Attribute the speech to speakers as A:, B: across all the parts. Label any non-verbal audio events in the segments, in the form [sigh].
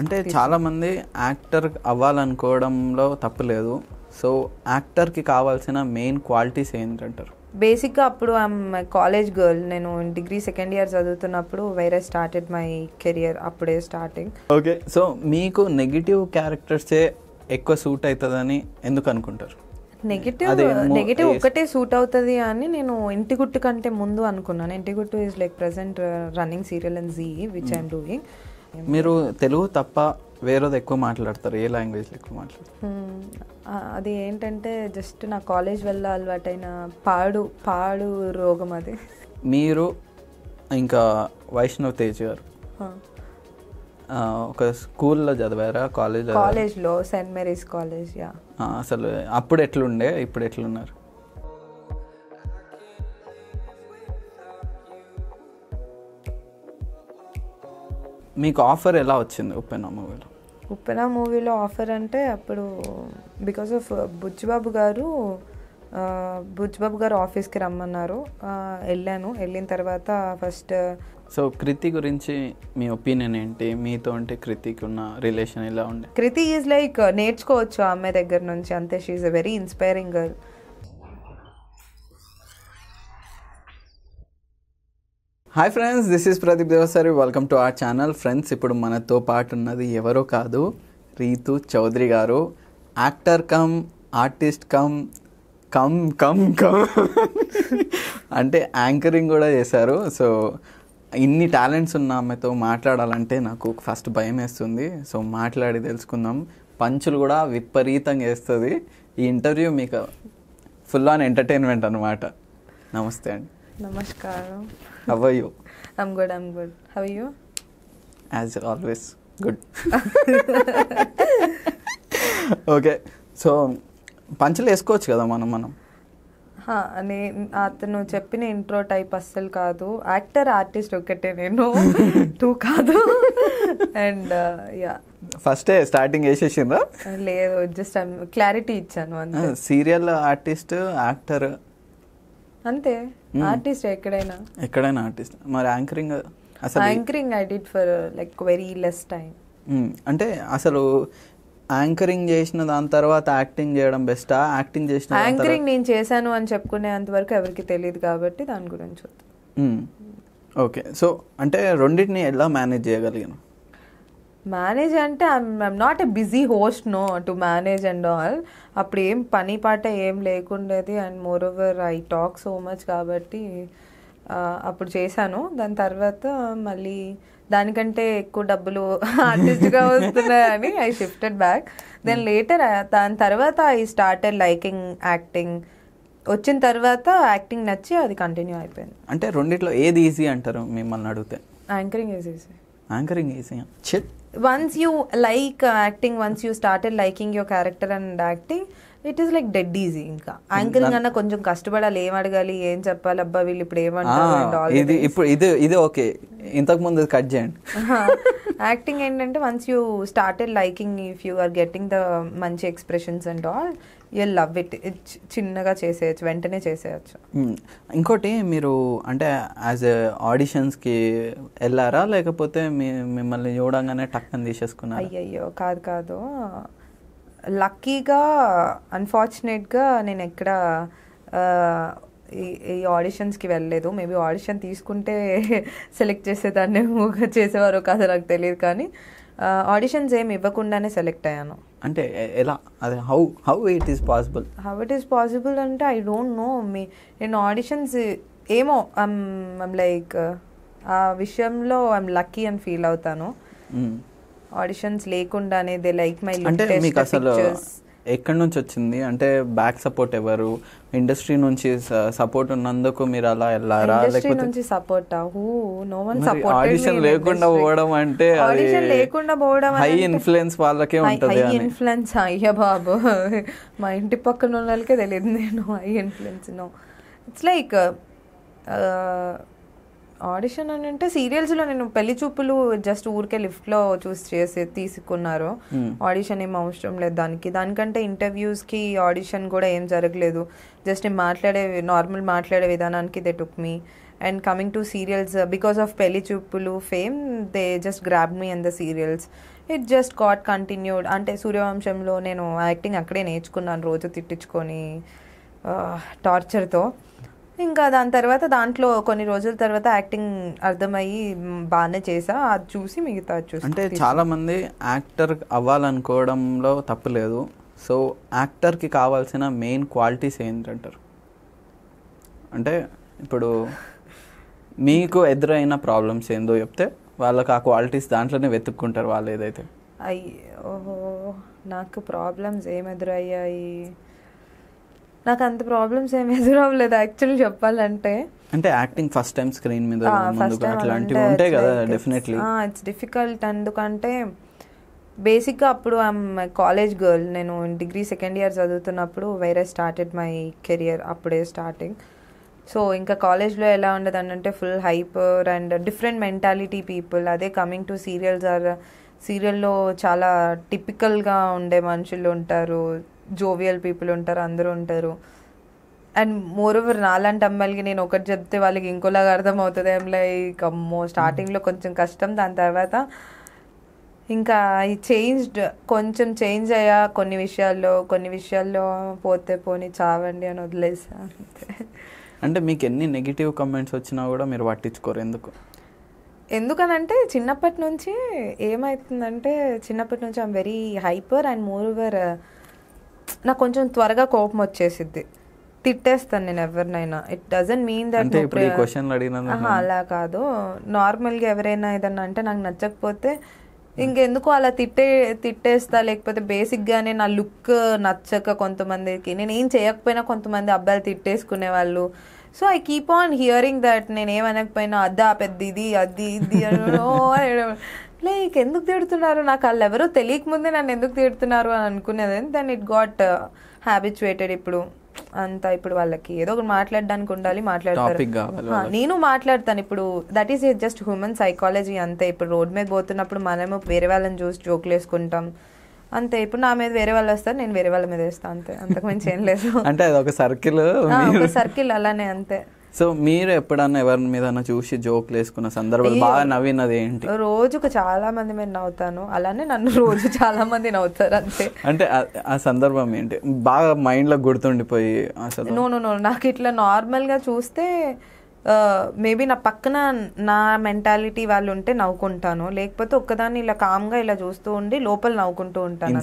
A: అంటే చాలామంది యాక్టర్ అవ్వాలనుకోవడంలో తప్పలేదు సో యాక్టర్ కి కావాల్సిన మెయిన్ క్వాలిటీస్ ఏంటంటారు
B: బేసిక్గా అప్పుడు ఐమ్ కాలేజ్ గర్ల్ నేను డిగ్రీ సెకండ్ ఇయర్ చదువుతున్నప్పుడు వేరే స్టార్టెడ్ మై కెరియర్ అప్పుడే స్టార్టింగ్
A: ఓకే సో మీకు నెగిటివ్ ఏ ఎక్కువ సూట్ అవుతుందని ఎందుకు అనుకుంటారు
B: నెగిటివ్ నెగిటివ్ ఒకటే సూట్ అవుతుంది అని నేను ఇంటి గుట్టు కంటే ముందు అనుకున్నాను Inti Guttu is like present running serial and Zee which I'm doing
A: మీరు తెలుగు తప్ప వేరేది ఎక్కువ మాట్లాడతారు ఏ లాంగ్వేజ్ ఎక్కువ మాట్లాడతారు
B: అది ఏంటంటే జస్ట్ నా కాలేజ్ వల్ల అలవాటైన పాడు పాడు రోగం అది
A: మీరు ఇంకా వైష్ణవ్ తేజ్ గారు ఒక స్కూల్లో చదివారా కాలేజ్ కాలేజ్లో
B: సెయింట్ మేరీస్ కాలేజ్ యా
A: అసలు అప్పుడు ఎట్లుండే ఇప్పుడు ఎట్లున్నారు మీకు ఆఫర్ ఎలా వచ్చింది ఉప్పెన మూవీలో
B: ఉప్పెన మూవీలో ఆఫర్ అంటే అప్పుడు బికాస్ ఆఫ్ బుచ్చిబాబు గారు uh, బుజ్బాబు గారు ఆఫీస్కి రమ్మన్నారు వెళ్ళాను వెళ్ళిన తర్వాత ఫస్ట్
A: సో uh, కృతి గురించి మీ ఒపీనియన్ ఏంటి మీతో అంటే కృతికి ఉన్న రిలేషన్ ఎలా ఉండే
B: కృతి ఈజ్ లైక్ uh, నేర్చుకోవచ్చు ఆమె దగ్గర నుంచి అంతే she's a very inspiring girl
A: hi friends this is Pradeep Devasari welcome to our channel friends ఇప్పుడు మనతో పాటు ఉన్నది ఎవరో కాదు రీతు చౌదరి గారు actor cum artist cum cum cum cum అంటే యాంకరింగ్ కూడా చేశారు సో ఇన్ని టాలెంట్స్ ఉన్న ఆమెతో మాట్లాడాలంటే నాకు ఫస్ట్ భయం వేస్తుంది సో మాట్లాడి తెలుసుకుందాం పంచులు కూడా విపరీతంగా వేస్తుంది ఈ ఇంటర్వ్యూ మీకు ఫుల్ ఆన్ ఎంటర్టైన్మెంట్ అనమాట నమస్తే అండి
B: నమస్కారం how are you I'm good I'm good how are you
A: as always good okay so పంచలు వేసుకోవచ్చు కదా మనం మనం
B: అని అతను చెప్పిన ఇంట్రో టైప్ అస్సలు కాదు యాక్టర్ ఆర్టిస్ట్ ఒకటే నేను టూ [laughs] కాదు అండ్ యా
A: ఫస్ట్ స్టార్టింగ్ వేసేసిందా
B: uh, లేదు జస్ట్ క్లారిటీ ఇచ్చాను అంతే
A: సీరియల్ ఆర్టిస్ట్ యాక్టర్
B: అంతే ఆర్టిస్ట్ hmm. ఎక్కడైనా
A: ఎక్కడైనా ఆర్టిస్ట్ మరి యాంకరింగ్ అసలు
B: anchoring I did for like very less time
A: అంటే అసలు యాంకరింగ్ చేసిన దాని తర్వాత యాక్టింగ్ చేయడం బెస్టా యాక్టింగ్ చేసిన యాంకరింగ్
B: నేను చేశాను అని చెప్పుకునేంత వరకు ఎవరికి తెలియదు కాబట్టి దాని
A: గురించి ఓకే సో hmm. అంటే రెండింటిని ఎలా మేనేజ్ చేయగలిగాను
B: మేనేజ్ అంటే I'm not a busy host no to manage and all అప్పుడు ఏం పని పాట ఏం లేకుండేది and more over I talk so much కాబట్టి అప్పుడు చేశాను దాని తర్వాత మళ్ళీ దానికంటే ఎక్కువ డబ్బులు [laughs] ఆర్టిస్ట్గా వస్తున్నాయని I shifted back then later దాని తర్వాత ఐ స్టార్టెడ్ లైకింగ్ యాక్టింగ్ వచ్చిన తర్వాత యాక్టింగ్ నచ్చి అది కంటిన్యూ అయిపోయింది
A: అంటే రెండిట్లో ఏది ఈజీ అంటారు మిమ్మల్ని అడిగితే యాంకరింగ్ ఈజీ యాంకరింగ్ ఈజీ చెట్
B: once you like acting once you started liking your character and acting it is like dead easy ఇంకా యాంకరింగ్ hmm, అన్న కొంచెం కష్టపడాలి ఏం అడగాలి ఏం చెప్పాలి అబ్బా వీళ్ళు ఇప్పుడు ఏమంటారు
A: ఇప్పుడు ఇది ఇది ఓకే ఇంతకు ముందు కట్ చేయండి
B: యాక్టింగ్ [laughs] ఏంటంటే once you started liking if you are getting the మంచి expressions and all you love it చిన్నగా చేసేయచ్చు వెంటనే చేసేయచ్చు
A: ఇంకోటి మీరు అంటే యాజ్ ఆడిషన్స్కి వెళ్ళారా లేకపోతే మీ మిమ్మల్ని చూడంగానే టక్కన తీసేసుకున్నా అయ్యయ్యో కాదు కాదు
B: లక్కీగా అన్ఫార్చునేట్గా నేను ఎక్కడ ఈ ఆడిషన్స్కి వెళ్ళలేదు మేబీ ఆడిషన్ తీసుకుంటే సెలెక్ట్ చేసేదాన్ని [laughs] చేసేవారో కాదో నాకు తెలియదు కానీ ఆడిషన్స్ ఏమి ఇవ్వకుండానే సెలెక్ట్ అయ్యాను
A: అంటే ఎలా అదే how how it is possible
B: how it is possible అంటే ఐ డోంట్ నో మీ నేను ఆడిషన్స్ ఏమో లైక్ um, ఆ విషయంలో ఐమ్ లక్కీ అని ఫీల్ అవుతాను ఆడిషన్స్ hmm. లేకుండానే దే లైక్ మై అంటే మీకు అసలు
A: ఎక్కడి నుంచి వచ్చింది అంటే బ్యాక్ సపోర్ట్ ఎవరు ఇండస్ట్రీ నుంచి సపోర్ట్ ఉన్నందుకు మీరు అలా వెళ్ళారా లేకపోతే
B: support no one support audition లేకుండా పోవడం
A: అంటే ఆడిషన్ లేకుండా పోవడం హై ఇన్ఫ్లుయెన్స్ వాళ్ళకే ఉంటుంది
B: ఇన్ఫ్లుయెన్స్ అయ్యా బాబు మా ఇంటి పక్కన వాళ్ళకే తెలియదు నేను high influence no it's like audition అని అంటే సీరియల్స్లో నేను పెళ్లి చూపులు జస్ట్ ఊరికే లిఫ్ట్లో చూస్ చేసి తీసుకున్నారు hmm. ఆడిషన్ ఏం అవసరం లేదు దానికి దానికంటే ఇంటర్వ్యూస్ కి ఆడిషన్ కూడా ఏం జరగలేదు జస్ట్ నేను మాట్లాడే నార్మల్ మాట్లాడే విధానానికి they took me and coming to serials because of Pelli Choopulu fame they just grab me on the serials it just got continued అంటే సూర్యవంశంలో నేను యాక్టింగ్ అక్కడే నేర్చుకున్నాను రోజు తిట్టించుకొని టార్చర్తో uh, ఇంకా దాని తర్వాత దాంట్లో కొన్ని రోజుల తర్వాత యాక్టింగ్ అర్థమయ్యి బాగానే చేసా అది చూసి మిగతా చూసి అంటే చాలామంది
A: యాక్టర్ అవ్వాలనుకోవడంలో తప్పలేదు సో యాక్టర్కి కావాల్సిన మెయిన్ క్వాలిటీస్ ఏంటంటారు అంటే ఇప్పుడు మీకు ఎదురైన ప్రాబ్లమ్స్ ఏందో చెప్తే వాళ్ళకి ఆ క్వాలిటీస్ దాంట్లోనే వెతుక్కుంటారు వాళ్ళు ఏదైతే
B: అయ్యో నాకు ప్రాబ్లమ్స్ ఏం ఎదురయ్యాయి నాకు అంత ప్రాబ్లమ్స్ ఏమి ఎదురవ్వలేదు యాక్చువల్లీ చెప్పాలంటే
A: అంటే యాక్టింగ్ ఫస్ట్ టైం స్క్రీన్ మీద అట్లాంటివి ఉంటాయి కదా డెఫినెట్లీ
B: ఇట్స్ డిఫికల్ట్ ఎందుకంటే బేసిక్గా అప్పుడు ఐమ్ కాలేజ్ గర్ల్ నేను డిగ్రీ సెకండ్ ఇయర్ చదువుతున్నప్పుడు వేరే స్టార్టెడ్ మై కెరియర్ అప్పుడే స్టార్టింగ్ సో ఇంకా కాలేజ్లో ఎలా ఉండదు అంటే full hyper and different mentality people అదే కమింగ్ టు సీరియల్స్ ఆర్ సీరియల్లో చాలా టిపికల్గా ఉండే మనుషులు ఉంటారు జోవియల్ పీపుల్ ఉంటారు అందరూ ఉంటారు అండ్ మోర్ ఓవర్ నాలాంటి అమ్మాయిలకి నేను ఒకటి చెప్తే వాళ్ళకి ఇంకోలాగా అర్థం అవుతుంది ఏం లైక్ అమ్మో స్టార్టింగ్లో కొంచెం కష్టం దాని తర్వాత ఇంకా ఈ చేంజ్డ్ కొంచెం చేంజ్ అయ్యా కొన్ని విషయాల్లో కొన్ని విషయాల్లో పోతే పోని చావండి అని వదిలేసా అంతే
A: అంటే మీకు ఎన్ని నెగిటివ్ కమెంట్స్ వచ్చినా కూడా మీరు పట్టించుకోరు ఎందుకు
B: ఎందుకనంటే చిన్నప్పటి నుంచి ఏమవుతుందంటే చిన్నప్పటి నుంచి I'm very hyper and more over నాకు కొంచెం త్వరగా కోపం వచ్చేసిద్ది తిట్టేస్తాను నేను ఎవరినైనా ఇట్ డజన్ మీన్ దట్ అలా కాదు నార్మల్గా ఎవరైనా ఏదన్నా అంటే నాకు నచ్చకపోతే hmm. ఇంకెందుకు అలా తిట్టే తిట్టేస్తా లేకపోతే బేసిక్గానే నా లుక్ నచ్చక కొంతమందికి నేను ఏం చేయకపోయినా కొంతమంది అబ్బాయిలు తిట్టేసుకునే వాళ్ళు so I keep on hearing that నేను ఏమనకపోయినా అద్దా పెద్ద ఇది అది ఇది అని లైక్ ఎందుకు తిడుతున్నారు నాకు వాళ్ళు ఎవరో తెలియకముందే నన్ను ఎందుకు తిడుతున్నారు అని అనుకునేది దెన్ ఇట్ గాట్ హ్యాబిచువేటెడ్ ఇప్పుడు అంతా ఇప్పుడు వాళ్ళకి ఏదో ఒకటి మాట్లాడడానికి ఉండాలి మాట్లాడతారు నేను మాట్లాడతాను ఇప్పుడు that is just human psychology అంతే ఇప్పుడు రోడ్ మీద పోతున్నప్పుడు మనము వేరే వాళ్ళని చూసి జోకులు వేసుకుంటాం అంతే ఇప్పుడు నా మీద వేరే వాళ్ళు వస్తారు నేను వేరే వాళ్ళ మీద వేస్తాను అంతే అంతకు మించి ఏం
A: లేదు [laughs] అంటే అది ఒక సర్కిల్ ఒక
B: సర్కిల్ అలానే అంతే
A: సో మీరు ఎప్పుడన్నా ఎవరి మీద చూసి జోక్లు వేసుకున్న సందర్భాలు బాగా నవ్వినది ఏంటి
B: రోజుకు చాలా మంది మీరు నవ్వుతాను అలానే నన్ను రోజు చాలా మంది నవ్వుతారు అంతే
A: అంటే ఆ సందర్భం ఏంటి బాగా మైండ్లో గుర్తుండిపోయి అసలు
B: నో నాకు ఇట్లా నార్మల్గా చూస్తే మేబీ నా పక్కన నా మెంటాలిటీ వాళ్ళు ఉంటే నవ్వుకుంటాను లేకపోతే ఒక్కదాన్ని ఇలా కామ్గా ఇలా చూస్తూ ఉండి లోపల నవ్వుకుంటూ ఉంటాను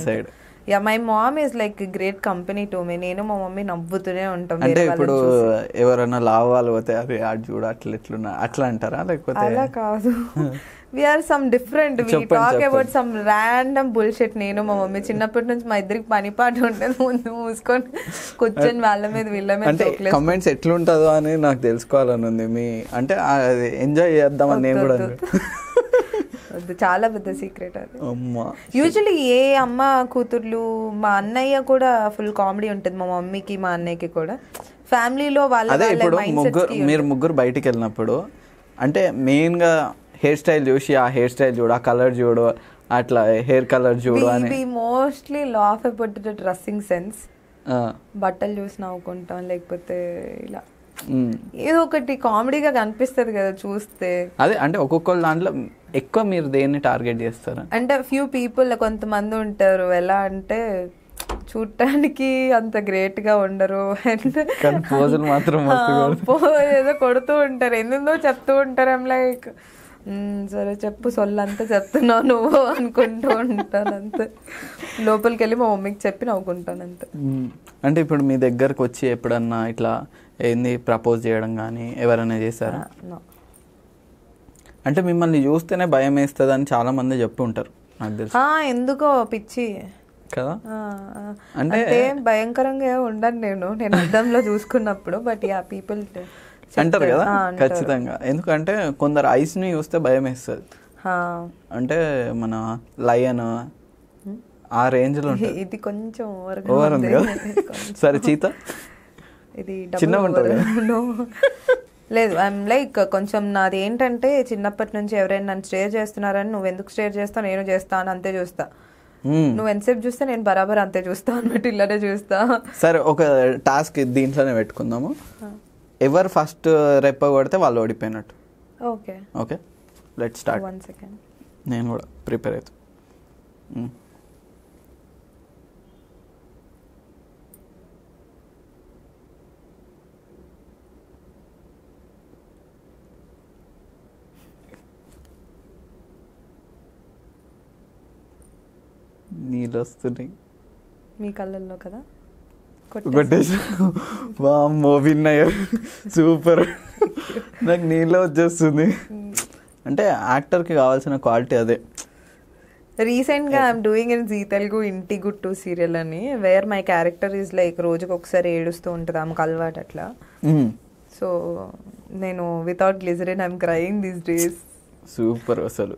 B: yeah my mom is like great company to me నేను మా మమ్మీ నవ్వుతూనే ఉంటాం అంటే ఇప్పుడు
A: ఎవరైనా లావాలు పోతే అరే ఆ చూడ అట్లా ఎట్లా అట్లా అంటారా లేకపోతే అలా
B: కాదు or some different we talk about some random bullshit నేను మా మమ్మీ చిన్నప్పటి నుంచి మా ఇద్దరికి పని పాట ఉంటుంది ముందు మూసుకొని కూర్చొని వాళ్ళ మీద వీళ్ళ మీద అంటే కమెంట్స్
A: ఎట్లుంటుందో అని నాకు తెలుసుకోవాలని ఉంది మీ అంటే ఎంజాయ్ చేద్దామని నేను కూడా
B: చాలా పెద్ద సీక్రెట్ అది యూజువలీ ఏ అమ్మ కూతుర్లు మా అన్నయ్య కూడా ఫుల్ కామెడీ ఉంటుంది మా మమ్మీకి మా అన్నయ్యకి కూడా ఫ్యామిలీలో వాళ్ళు మీరు
A: ముగ్గురు బయటికి వెళ్ళినప్పుడు అంటే మెయిన్ గా హెయిర్ స్టైల్ చూసి ఆ హెయిర్ స్టైల్ చూడు ఆ కలర్ చూడు అట్లా హెయిర్ కలర్ చూడు అని
B: మోస్ట్లీ లాఫ్ అయిపోతుంది డ్రెస్సింగ్ సెన్స్ బట్టలు చూసి నవ్వుకుంటాం లేకపోతే ఇలా ఏదో ఒకటి కామెడీగా కనిపిస్తుంది కదా చూస్తే
A: అదే అంటే ఒక్కొక్క దాంట్లో ఎక్కువ మీరు దేన్ని టార్గెట్ చేస్తారు
B: అంటే ఫ్యూ పీపుల్ కొంతమంది ఉంటారు ఎలా అంటే చూడటానికి అంత గ్రేట్ గా ఉండరు
A: అండ్ మాత్రం [laughs] ఏదో
B: కొడుతూ ఉంటారు ఎందుందో చెప్తూ ఉంటారు లైక్ సరే చెప్పు సొల్లంతా చెప్తున్నావు నువ్వు అనుకుంటూ ఉంటాను అంతే లోపలికి వెళ్ళి మా మమ్మీకి చెప్పి నవ్వుకుంటాను అంతే
A: అంటే ఇప్పుడు మీ దగ్గరకు వచ్చి ఎప్పుడన్నా ఇట్లా ఏంది ప్రపోజ్ చేయడం కానీ ఎవరైనా చేశారా అంటే మిమ్మల్ని చూస్తేనే భయం వేస్తుంది అని చాలా మంది చెప్పి ఉంటారు నాకు తెలుసు
B: ఎందుకో పిచ్చి కదా అంటే భయంకరంగా ఉండను నేను నేను అర్థంలో చూసుకున్నప్పుడు బట్ ఆ పీపుల్
A: అంటారు కదా ఖచ్చితంగా ఎందుకంటే కొందరు ఐస్ని చూస్తే భయం వేస్తుంది అంటే మన లయన్ ఆ రేంజ్లో
B: ఇది కొంచెం కదా
A: [laughs] సరే చీత ఇది చిన్నగా ఉంటుంది [laughs]
B: లేదు ఐఎమ్ లైక్ కొంచెం నాది ఏంటంటే చిన్నప్పటి నుంచి ఎవరైనా నన్ను స్టేర్ చేస్తున్నారని నువ్వు ఎందుకు స్టేర్ చేస్తావు నేను చేస్తాను అంతే చూస్తా hmm. నువ్వు ఎంతసేపు చూస్తే నేను బరాబర్ అంతే చూస్తా అన్నట్టు ఇలానే చూస్తా
A: సరే ఒక టాస్క్ దీంట్లోనే పెట్టుకుందాము ఎవరు ఫస్ట్ రెప్ప కొడితే వాళ్ళు ఓడిపోయినట్టు okay okay let start one second నేను కూడా ప్రిపేర్ అవుతాను hmm. నీళ్ళు వస్తున్నాయి
B: మీ కళ్ళల్లో కదా కొట్టేసి
A: సూపర్ నాకు నీళ్ళు వచ్చేస్తుంది అంటే యాక్టర్కి కావాల్సిన క్వాలిటీ అదే
B: రీసెంట్గా I'm doing in Zee Telugu Inti Guttu serial అని where my character is like రోజుకి ఒకసారి ఏడుస్తూ ఉంటుంది ఆమెకు అలవాటు అట్లా సో నేను without glycerin I'm
A: crying these days super అసలు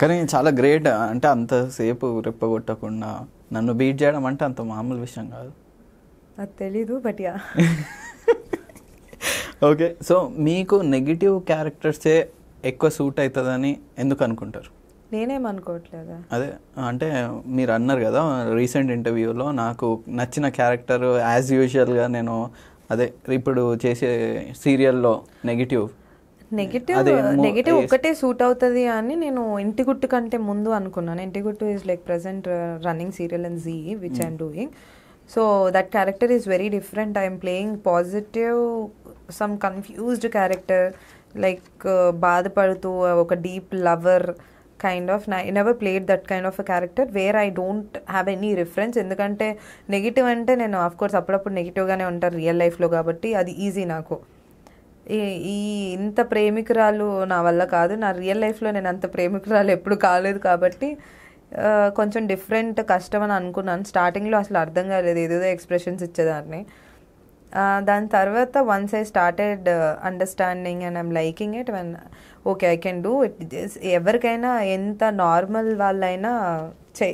A: కానీ చాలా గ్రేట్ అంటే అంతసేపు రెప్పగొట్టకుండా నన్ను బీట్ చేయడం అంటే అంత మామూలు విషయం కాదు
B: అది తెలీదు బట్ యా
A: ఓకే సో మీకు నెగిటివ్ క్యారెక్టర్సే ఎక్కువ సూట్ అవుతుందని ఎందుకు అనుకుంటారు
B: నేనేమనుకోవట్లేదు
A: అదే అంటే మీరు అన్నారు కదా రీసెంట్ ఇంటర్వ్యూలో నాకు నచ్చిన క్యారెక్టర్ యాజ్ యూజువల్గా నేను అదే ఇప్పుడు చేసే సీరియల్లో నెగిటివ్
B: నెగటివ్ నెగటివ్ ఒకటే సూట్ అవుతుంది అని నేను ఇంటి గుట్టు కంటే ముందు అనుకున్నాను Inti Guttu is like present running serial and Zee which I'm doing so that character is very different I'm playing positive some confused character like బాధపడుతూ ఒక deep lover kind of I never played that kind of a character where I don't have any reference ఎందుకంటే negative అంటే నేను of course అప్పుడప్పుడు నెగిటివ్గానే ఉంటాను real లైఫ్లో కాబట్టి అది ఈజీ నాకు ఈ ఇంత ప్రేమికురాలు నా వల్ల కాదు నా రియల్ లైఫ్లో నేను అంత ప్రేమికురాలు ఎప్పుడు కాలేదు కాబట్టి కొంచెం డిఫరెంట్ కష్టం అని అనుకున్నాను స్టార్టింగ్లో అసలు అర్థం కాలేదు ఏదేదో ఎక్స్ప్రెషన్స్ ఇచ్చేదాన్ని దాని తర్వాత once I started understanding and I'm liking it when okay I can do it ఎవరికైనా ఎంత నార్మల్ వాళ్ళైనా చే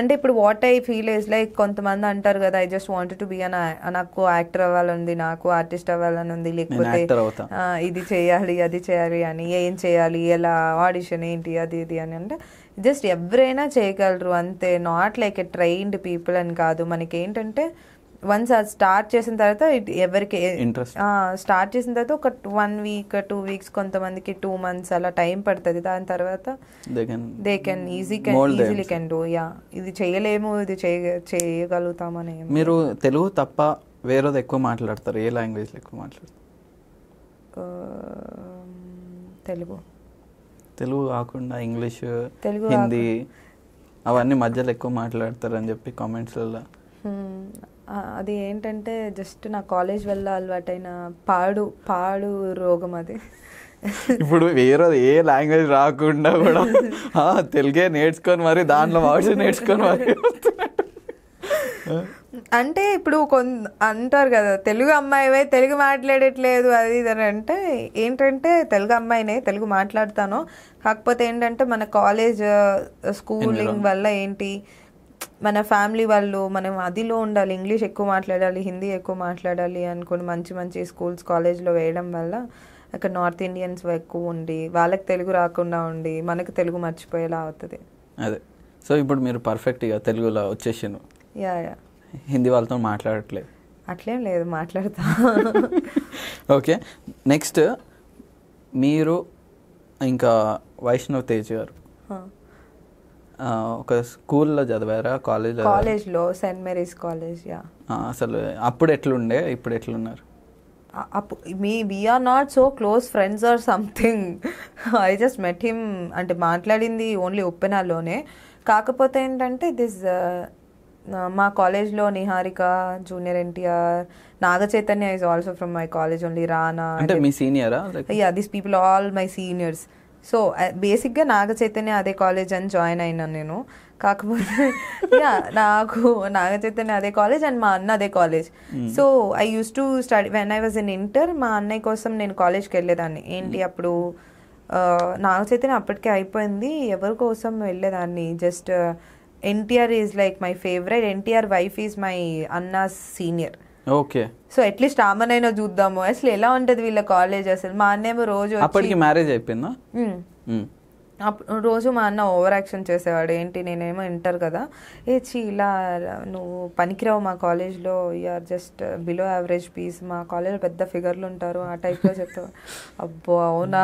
B: అంటే ఇప్పుడు what I feel is like కొంతమంది అంటారు కదా I just want to be an నాకు యాక్టర్ అవ్వాలని నాకు ఆర్టిస్ట్ అవ్వాలని ఉంది లేకపోతే ఇది చేయాలి అది చేయాలి అని ఏం చేయాలి ఎలా ఆడిషన్ ఏంటి అది ఇది అని అంటే జస్ట్ ఎవరైనా చేయగలరు అంతే not like a trained people అని కాదు మనకి ఏంటంటే వన్స్ అది స్టార్ట్ చేసిన తర్వాత ఎవరికి ఇంట్రెస్ట్ స్టార్ట్ చేసిన తర్వాత ఒక వన్ వీక్ టూ వీక్స్ కొంతమందికి టూ మంత్స్ అలా టైం పడుతుంది దాని తర్వాత they can easy can easily can do yeah ఇది చేయలేము ఇది చేయ చేయగలుగుతామని
A: మీరు తెలుగు తప్ప వేరేది ఎక్కువ మాట్లాడతారు ఏ లాంగ్వేజ్ ఎక్కువ మాట్లాడతారు తెలుగు తెలుగు కాకుండా ఇంగ్లీష్ తెలుగు హిందీ అవన్నీ మధ్యలో ఎక్కువ మాట్లాడతారు అని చెప్పి కామెంట్స్లలో
B: అది ఏంటంటే జస్ట్ నా కాలేజ్ వెళ్ళ అలవాటైన పాడు పాడు రోగం అది
A: ఇప్పుడు వేరే ఏ లాంగ్వేజ్ రాకుండా కూడా తెలుగే నేర్చుకొని మరి దాంట్లో వాడిసి నేర్చుకొని మరి
B: అంటే ఇప్పుడు కొంత అంటారు కదా తెలుగు అమ్మాయివే తెలుగు మాట్లాడట్లేదు అది ఇది అంటే ఏంటంటే తెలుగు అమ్మాయినే తెలుగు మాట్లాడతాను కాకపోతే ఏంటంటే మన కాలేజ్ స్కూలింగ్ వల్ల ఏంటి మన ఫ్యామిలీ వాళ్ళు మనం అదిలో ఉండాలి ఇంగ్లీష్ ఎక్కువ మాట్లాడాలి హిందీ ఎక్కువ మాట్లాడాలి అనుకుని మంచి మంచి స్కూల్స్ కాలేజ్లో వేయడం వల్ల అక్కడ నార్త్ ఇండియన్స్ ఎక్కువ ఉండి వాళ్ళకి తెలుగు రాకుండా ఉండి మనకు తెలుగు మర్చిపోయేలా అవుతుంది
A: అదే సో ఇప్పుడు మీరు పర్ఫెక్ట్గా తెలుగులో వచ్చేసాను యా యా హిందీ వాళ్ళతో మాట్లాడట్లేదు
B: అట్లేం లేదు మాట్లాడతా
A: ఓకే [laughs] నెక్స్ట్ మీరు ఇంకా వైష్ణవ్ తేజ్ గారు ఒక స్కూల్లో చదివారా కాలేజ్
B: కాలేజ్లో సెయింట్ మేరీస్ కాలేజ్ యా
A: అసలు అప్పుడు ఎట్లుండే ఇప్పుడు ఎట్లున్నారు
B: మీ we are not so close friends or something I just met him అంటే మాట్లాడింది ఓన్లీ ఉప్పెనాలోనే కాకపోతే ఏంటంటే దిస్ uh, మా కాలేజ్లో Niharika junior NTR Naga Chaitanya is also from my college only Rana అంటే మీ సీనియరా yeah this people all my seniors so బేసిక్గా నాగ చైతన్య అదే కాలేజ్ అని జాయిన్ అయినాను నేను కాకపోతే [laughs] నాకు నాగ చైతన్య అదే కాలేజ్ అండ్ మా అన్న అదే college so I use to study when I was in inter మా అన్నయ్య కోసం నేను కాలేజ్కి వెళ్ళేదాన్ని ఏంటి hmm. అప్పుడు నాగ చైతన్య అప్పటికే అయిపోయింది ఎవరి కోసం వెళ్ళేదాన్ని just NTR is like my favourite NTR wife is my అన్నా సీనియర్ ఓకే సో అట్లీస్ట్ ఆమెనైనా చూద్దాము అసలు ఎలా ఉంటది వీళ్ళ కాలేజ్ అసలు మా అన్నేమో రోజు అప్పటికి
A: మ్యారేజ్ అయిపోయిందా
B: రోజు మా అన్న ఓవర్ యాక్షన్ చేసేవాడు ఏంటి నేనేమో ఇంటర్ కదా ఏ చీ ఇలా నువ్వు పనికిరావు మా కాలేజ్లో you are just below average piece మా కాలేజ్లో పెద్ద ఫిగర్లు ఉంటారు ఆ టైప్లో చెప్తా అబ్బో అవునా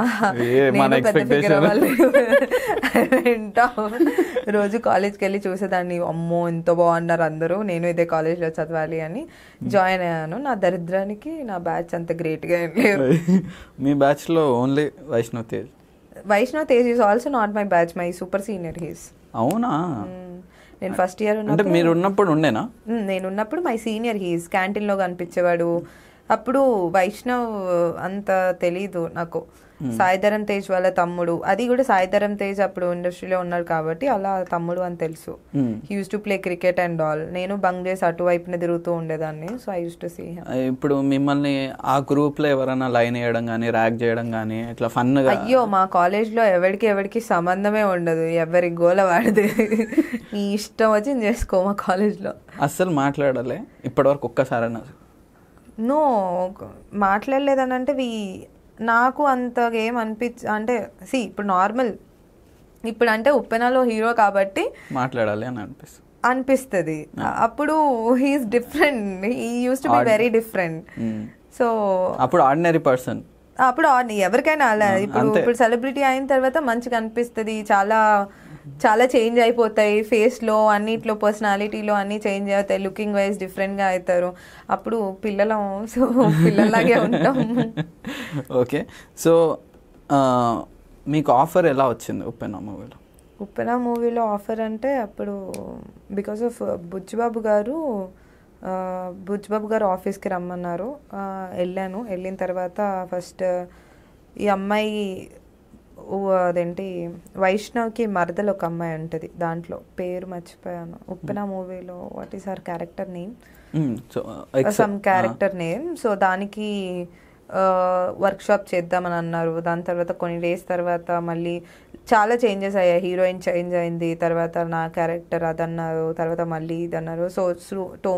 B: వింటావు రోజు కాలేజ్కి వెళ్ళి చూసేదాన్ని అమ్మో ఎంతో బాగున్నారు అందరూ నేను ఇదే కాలేజ్లో చదవాలి అని జాయిన్ అయ్యాను నా దరిద్రానికి నా బ్యాచ్ అంత గ్రేట్గా ఏం
A: లేదు మీ బ్యాచ్లో only Vaishnav Tej
B: Vaishnav Tej is also not my batch my super senior he's అవునా నేను ఫస్ట్ ఇయర్ అంటే మీరు ఉన్నప్పుడు ఉండేనా నేను ఉన్నప్పుడు మై సీనియర్ హీస్ లో కనిపించేవాడు అప్పుడు వైష్ణవ్ అంత తెలీదు నాకు Hmm. సాయిధరం తేజ్ వాళ్ళ తమ్ముడు అది కూడా సాయిధరం తేజ్ అప్పుడు ఇండస్ట్రీలో ఉన్నాడు కాబట్టి అలా తమ్ముడు అని తెలుసు use to play cricket and all నేను బంగ్లాదేశ్ అటువైపున తిరుగుతూ ఉండేదాన్ని so I use to see
A: ఇప్పుడు మిమ్మల్ని ఆ గ్రూప్ లో ఎవరైనా లైన్ వేయడం కానీ ర్యాక్ చేయడం కానీ ఇట్లా ఫన్ అయ్యో
B: మా కాలేజ్ లో ఎవరికి ఎవరికి సంబంధమే ఉండదు ఎవరి గోల వాడదు నీ ఇష్టం వచ్చింది చేసుకో మా కాలేజ్ లో
A: అస్సలు మాట్లాడలే ఇప్పటివరకు ఒక్కసారైనా నో
B: మాట్లాడలేదని అంటే వి నాకు అంత ఏం అనిపించ అంటే సి ఇప్పుడు నార్మల్ ఇప్పుడు అంటే ఉప్పెనలో హీరో కాబట్టి
A: మాట్లాడాలి అని అనిపిస్తుంది
B: అనిపిస్తుంది అప్పుడు he's different he use to be very different so
A: అప్పుడు ఆర్డినరీ పర్సన్
B: అప్పుడు ఎవరికైనా అలా ఇప్పుడు ఇప్పుడు సెలబ్రిటీ అయిన తర్వాత మంచిగా అనిపిస్తుంది చాలా చాలా చేంజ్ అయిపోతాయి ఫేస్లో అన్నిట్లో పర్సనాలిటీలో అన్ని చేంజ్ అవుతాయి లుకింగ్ వైజ్ డిఫరెంట్గా అవుతారు అప్పుడు పిల్లలం సో పిల్లలాగే ఉంటాం
A: ఓకే సో మీకు ఆఫర్ ఎలా వచ్చింది ఉప్పెన మూవీలో
B: ఉప్పెన మూవీలో ఆఫర్ అంటే అప్పుడు బికాస్ ఆఫ్ బుచ్చిబాబు గారు బుజ్బాబు గారు ఆఫీస్కి రమ్మన్నారు వెళ్ళాను వెళ్ళిన తర్వాత ఫస్ట్ ఈ అమ్మాయి అదేంటి వైష్ణవ్కి మరదలు ఒక అమ్మాయి ఉంటుంది దాంట్లో పేరు మర్చిపోయాను ఉప్పిన hmm. మూవీలో what is your character name
A: hmm, uh, some uh, character
B: name so దానికి వర్క్ షాప్ చేద్దామని అన్నారు దాని తర్వాత కొన్ని డేస్ తర్వాత మళ్ళీ చాలా చేంజెస్ అయ్యాయి హీరోయిన్ చేంజ్ అయింది తర్వాత నా క్యారెక్టర్ అదన్నారు తర్వాత మళ్ళీ ఇది అన్నారు సో టో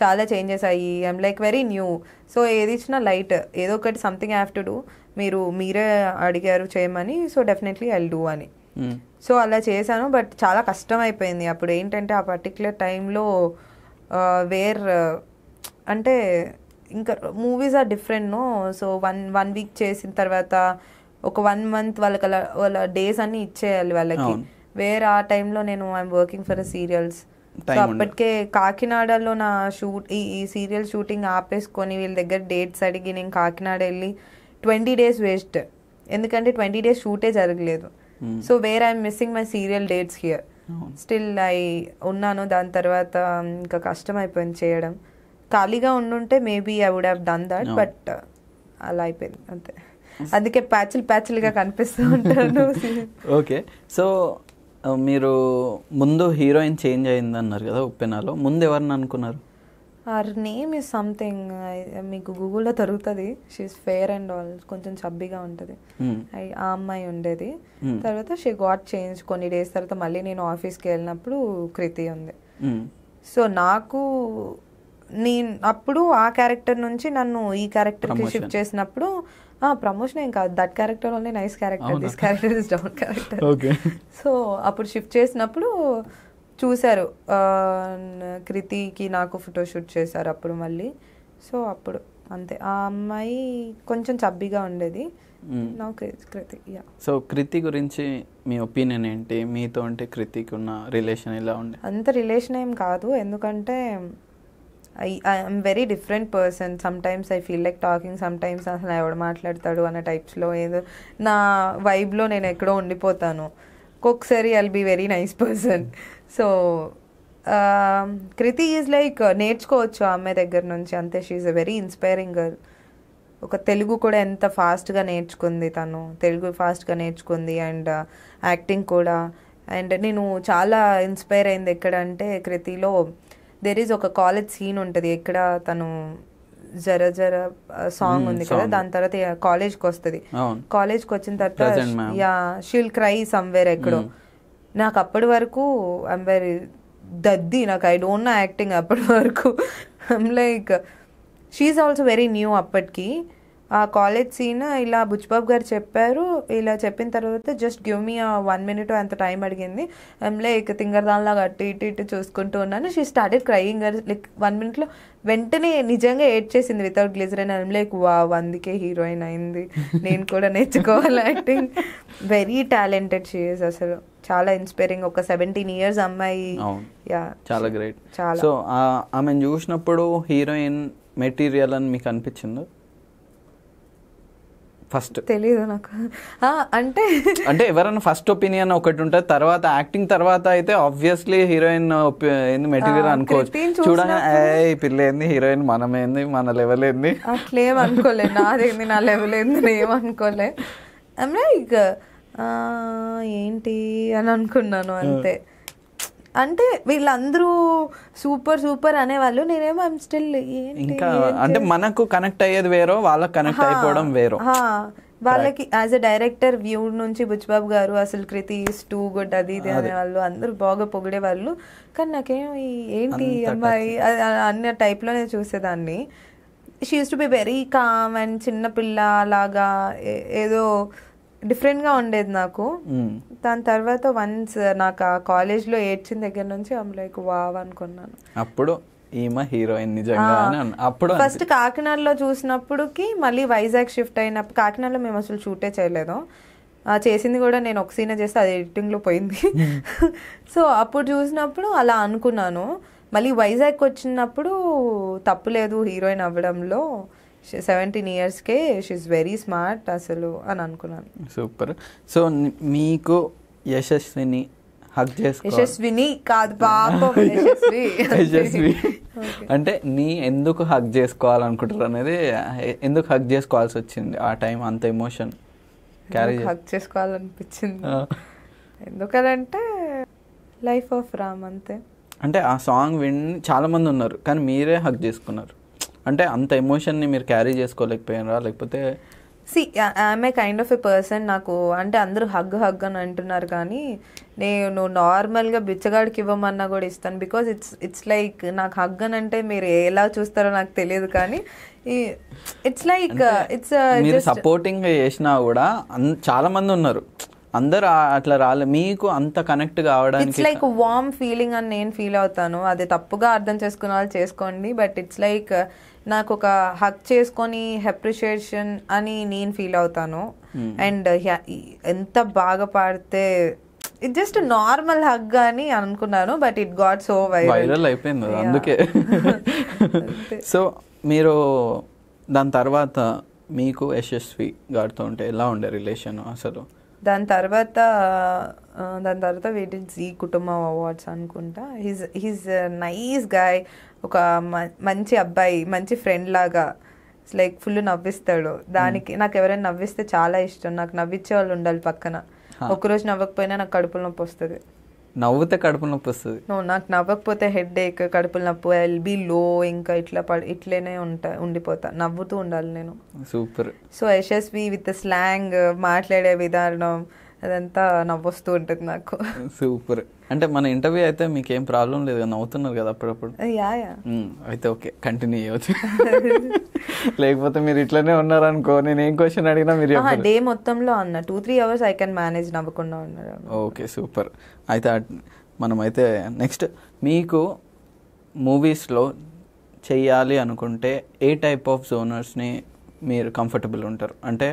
B: చాలా చేంజెస్ అయ్యి I'm like very new so ఏది ఇచ్చినా లైట్ ఏదో ఒకటి సంథింగ్ హ్యావ్ టు డూ మీరు మీరే అడిగారు చేయమని సో డెఫినెట్లీ ఐ డూ అని hmm. సో అలా చేశాను బట్ చాలా కష్టం అయిపోయింది అప్పుడు ఏంటంటే ఆ పర్టికులర్ టైంలో వేర్ అంటే ఇంకా movies are different no so one one week చేసిన తర్వాత ఒక వన్ మంత్ వాళ్ళకి అలా వాళ్ళ డేస్ అన్ని ఇచ్చేయాలి వాళ్ళకి వేర్ ఆ టైంలో నేను ఐఎమ్ వర్కింగ్ ఫర్ సీరియల్స్ అప్పటికే కాకినాడలో నా షూట్ ఈ సీరియల్ షూటింగ్ ఆపేసుకొని వీళ్ళ దగ్గర డేట్స్ అడిగి నేను కాకినాడ వెళ్ళి ట్వంటీ డేస్ వేస్ట్ ఎందుకంటే ట్వంటీ డేస్ షూటే జరగలేదు hmm. So where I'm missing my serial dates here still I ఉన్నాను దాని తర్వాత um, ఇంకా కష్టం అయిపోయింది చేయడం ఖాళీగా ఉండుంటే maybe I would have done that but అలా అయిపోయింది అంతే అందుకే ప్యాచ్లు ప్యాచ్లుగా కనిపిస్తూ ఉంటాను
A: ఓకే [laughs] సో uh, మీరు ముందు హీరోయిన్ చేంజ్ అయింది అన్నారు కదా ఉప్పెనాలో ముందు ఎవరిని అనుకున్నారు
B: ఆర్ నేమ్ ఇస్ సంథింగ్ మీకు గూగుల్లో దొరుకుతుంది షీఈస్ ఫేర్ అండ్ ఆల్ కొంచెం చబ్బిగా ఉంటుంది hmm. ఆ అమ్మాయి ఉండేది hmm. తర్వాత షీ గాట్ చేంజ్ కొన్ని డేస్ తర్వాత మళ్ళీ నేను ఆఫీస్కి వెళ్ళినప్పుడు కృతి ఉంది సో hmm. నాకు నేను అప్పుడు ఆ క్యారెక్టర్ నుంచి నన్ను ఈ క్యారెక్టర్కి షిఫ్ట్ చేసినప్పుడు ప్రమోషన్ ఏం కాదు that character only nice character this character is down character so అప్పుడు షిఫ్ట్ చేసినప్పుడు చూశారు కృతికి నాకు ఫోటోషూట్ చేశారు అప్పుడు మళ్ళీ సో అప్పుడు అంతే ఆ అమ్మాయి కొంచెం చబ్బిగా ఉండేది కృతి
A: సో కృతి గురించి మీ ఒపీనియన్ ఏంటి మీతో అంటే కృతికి ఉన్న రిలేషన్ ఎలా ఉండే
B: అంత రిలేషన్ ఏం కాదు ఎందుకంటే I I'm very different person sometimes I feel like talking some times అసలు ఎవడు మాట్లాడతాడు అనే టైప్స్లో ఏదో నా వైబ్లో నేను ఎక్కడో ఉండిపోతాను ఒక్కొక్కసారి I'll be very nice person so Kriti is like నేర్చుకోవచ్చు ఆ అమ్మాయి దగ్గర నుంచి అంతే she's a very inspiring girl ఒక తెలుగు కూడా ఎంత ఫాస్ట్గా నేర్చుకుంది తను తెలుగు ఫాస్ట్గా నేర్చుకుంది అండ్ యాక్టింగ్ uh, కూడా అండ్ నేను చాలా ఇన్స్పైర్ అయింది ఎక్కడంటే కృతిలో దెర్ ఈజ్ ఒక కాలేజ్ సీన్ ఉంటుంది ఎక్కడ తను జర జర సాంగ్ uh, hmm, ఉంది కదా దాని తర్వాత కాలేజ్కి వస్తుంది కాలేజ్కి వచ్చిన తర్వాత యా షీల్ క్రై సమ్వేర్ ఎక్కడో hmm. నాకు అప్పటి వరకు ఐమ్ వెరీ దద్ది నాకు ఐ డోంట్ నా యాక్టింగ్ అప్పటి వరకు I'm like she's also very new అప్పటికి ఆ కాలేజ్ సీన్ ఇలా బుచ్చిబాబు గారు చెప్పారు ఇలా చెప్పిన తర్వాత జస్ట్ గివ్ మీ ఆ వన్ మినిట్ అంత టైం అడిగింది ఎంలే ఇక లాగా అటు ఇటు ఇటు చూసుకుంటూ ఉన్నాను she started crying like one మినిట్లో వెంటనే నిజంగా ఏడ్ చేసింది వితౌట్ గ్లిజర్ అని ఐమ్ లైక్ వా వందకే హీరోయిన్ అయింది నేను కూడా నేర్చుకోవాలి యాక్టింగ్ వెరీ టాలెంటెడ్ షీఈస్ అసలు చాలా ఇన్స్పైరింగ్ ఒక సెవెంటీన్ ఇయర్స్ అమ్మాయి
A: చాలా గ్రేట్ సో ఆమె చూసినప్పుడు హీరోయిన్ మెటీరియల్ అని మీకు అనిపించింది ఫస్ట్ తెలియదు నాకు
B: అంటే [laughs]
A: అంటే ఎవరైనా ఫస్ట్ ఒపీనియన్ ఒకటి ఉంటుంది తర్వాత యాక్టింగ్ తర్వాత అయితే ఆబ్వియస్లీ హీరోయిన్ ఏంది మెటీరియల్ అనుకోవచ్చు చూడగానే పిల్ల ఏంది హీరోయిన్ మనమేంది మన లెవెల్ ఏంది
B: అట్లేం అనుకోలేదు నాదేంది నా లెవెల్ ఏంది ఏమనుకోలే ఐమ్ లైక్ ఏంటి అని అనుకున్నాను అంతే అంటే వీళ్ళందరూ సూపర్ సూపర్ అనేవాళ్ళు నేనేమో ఐమ్ స్టిల్ ఇంకా అంటే
A: మనకు కనెక్ట్ అయ్యేది వేరో వాళ్ళకి కనెక్ట్ అయిపోవడం వేరో
B: వాళ్ళకి యాజ్ ఎ డైరెక్టర్ వ్యూ నుంచి బుచ్చిబాబు గారు అసలు కృతి టూ గుడ్ అది ఇది అనేవాళ్ళు అందరూ బాగా పొగిడేవాళ్ళు కానీ నాకేం ఏంటి అమ్మాయి అన్న టైప్లోనే చూసేదాన్ని she to be very calm and చిన్నపిల్ల లాగా ఏదో డిఫరెంట్ గా ఉండేది నాకు దాని తర్వాత వన్స్ నాకు ఆ కాలేజ్లో ఏడ్చిన దగ్గర నుంచి లైక్ వావ్ అనుకున్నాను
A: అప్పుడు హీరోయిన్ నిజంగా అప్పుడు ఫస్ట్
B: కాకినాడలో చూసినప్పుడుకి మళ్ళీ వైజాగ్ షిఫ్ట్ అయినప్పుడు కాకినాడలో మేము అసలు షూటే చేయలేదు చేసింది కూడా నేను ఒక సీనే చేస్తే అది ఎడిటింగ్లో పోయింది [laughs] సో అప్పుడు చూసినప్పుడు అలా అనుకున్నాను మళ్ళీ వైజాగ్కి వచ్చినప్పుడు తప్పులేదు హీరోయిన్ అవ్వడంలో సెవెంటీన్ ఇయర్స్కే షీఈ్ వెరీ స్మార్ట్ అసలు అని అనుకున్నాను
A: సూపర్ సో మీకు యశస్విని హక్ యశస్విని
B: కాదు [laughs] యశస్వి
A: అంటే నీ ఎందుకు హక్ చేసుకోవాలనుకుంటారు అనేది ఎందుకు హక్ చేసుకోవాల్సి వచ్చింది ఆ టైం అంత ఎమోషన్ క్యారీ హక్
B: చేసుకోవాలనిపించింది ఎందుకంటే లైఫ్ ఆఫ్ రామ్ అంతే
A: అంటే ఆ సాంగ్ విని చాలా మంది ఉన్నారు కానీ మీరే హక్ చేసుకున్నారు అంటే అంత ఎమోషన్ని మీరు క్యారీ చేసుకోలేకపోయినరా లేకపోతే
B: see I'm a kind of a person నాకు అంటే అందరూ హగ్ హగ్ అని అంటున్నారు కానీ నేను నార్మల్గా బిచ్చగాడికి ఇవ్వమన్నా కూడా ఇస్తాను బికాజ్ ఇట్స్ ఇట్స్ లైక్ నాకు హగ్ అని అంటే మీరు ఎలా చూస్తారో నాకు తెలియదు కానీ ఇట్స్ లైక్ ఇట్స్ మీరు సపోర్టింగ్
A: చేసినా కూడా చాలా మంది ఉన్నారు అందరు అట్లా రాలే మీకు అంత కనెక్ట్ కావడానికి ఇట్స్ లైక్
B: వార్మ్ ఫీలింగ్ అని నేను ఫీల్ అవుతాను అది తప్పుగా అర్థం చేసుకున్న వాళ్ళు చేసుకోండి బట్ ఇట్స్ లైక్ నాకు ఒక హక్ చేసుకొని అప్రిషియేషన్ అని నేను ఫీల్ అవుతాను అండ్ hmm. uh, ఎంత బాగా పాడితే ఇట్ జస్ట్ నార్మల్ హగ్ అని అనుకున్నాను but it got so viral అయిపోయింది
A: అందుకే సో [laughs] మీరు దాని తర్వాత మీకు యశస్వి గారితో ఉంటే ఎలా ఉండే రిలేషన్ అసలు
B: దాని తర్వాత దాని తర్వాత వీటి జీ కుటుంబం అవార్డ్స్ అనుకుంటా హీజ్ హీస్ నైస్ గాయ్ ఒక మంచి అబ్బాయి మంచి ఫ్రెండ్ లాగా లైక్ ఫుల్ నవ్విస్తాడు దానికి hmm. నాకు ఎవరైనా నవ్విస్తే చాలా ఇష్టం నాకు నవ్వించే వాళ్ళు ఉండాలి పక్కన ఒకరోజు నవ్వకపోయినా నాకు కడుపు నొప్పి వస్తుంది
A: నవ్వుతే కడుపు నొప్పి వస్తుంది
B: నాకు నవ్వకపోతే హెడ్ ఏక్ కడుపు నొప్పి ఎల్బి లో ఇంకా ఇట్లా పడి ఇట్లనే ఉంటా ఉండిపోతా నవ్వుతూ ఉండాలి నేను super so Yashaswi with slang మాట్లాడే విధానం అదంతా నవ్వొస్తూ ఉంటుంది నాకు
A: సూపర్ అంటే మన ఇంటర్వ్యూ అయితే మీకు ఏం ప్రాబ్లం లేదు కదా నవ్వుతున్నారు కదా అప్పుడప్పుడు యా uh, యా hmm, అయితే ఓకే కంటిన్యూ అయ్యవచ్చు లేకపోతే మీరు ఇట్లనే ఉన్నారు అనుకో నేను ఏం క్వశ్చన్ అడిగినా మీరు డే
B: మొత్తంలో అన్న two three hours I can manage నవ్వకుండా ఉన్నారు
A: ఓకే సూపర్ అయితే మనమైతే నెక్స్ట్ మీకు మూవీస్లో చేయాలి అనుకుంటే ఏ టైప్ ఆఫ్ జోనర్స్ని మీరు కంఫర్టబుల్ ఉంటారు అంటే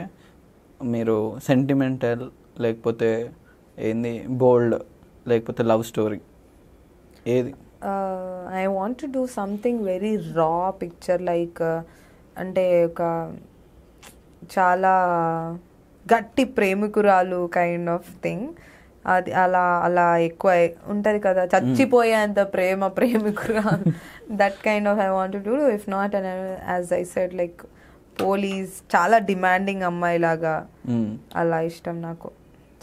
A: మీరు సెంటిమెంటల్ లేకపోతే ఏంది బోల్డ్ లేకపోతే లవ్ స్టోరీ ఏది
B: I want to do something very raw picture like అంటే ఒక చాలా గట్టి ప్రేమికురాలు కైండ్ ఆఫ్ థింగ్ అది అలా అలా ఎక్కువ ఉంటుంది కదా చచ్చిపోయేంత ప్రేమ ప్రేమికురా that kind of I want do if not an as I said like police చాలా డిమాండింగ్ అమ్మాయి లాగా hmm. అలా ఇష్టం నాకు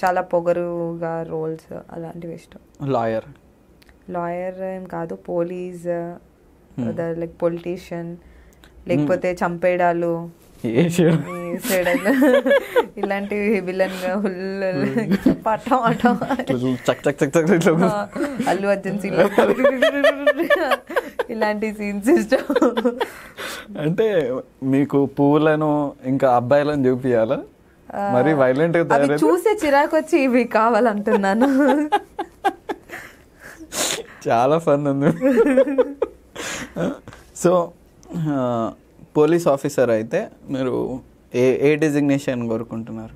B: చాలా పొగరుగా రోల్స్ అలాంటివి ఇష్టం లాయర్ లాయర్ ఏం కాదు పోలీస్ లైక్ పొలిటీషియన్ లేకపోతే చంపేడాలు ఇలాంటివి విలన్ అల్లు అర్జున్ సీన్ ఇలాంటి సీన్స్ ఇష్టం
A: అంటే మీకు పువ్వులను ఇంకా అబ్బాయిలను చూపించాలా మరి వైలెంట్ చూసే
B: చిరాకు వచ్చి ఇవి కావాలంటున్నాను
A: చాలా ఫన్ ఉంది [laughs] సో పోలీస్ ఆఫీసర్ అయితే మీరు ఏ ఏ డెసిగ్నేషన్ కోరుకుంటున్నారు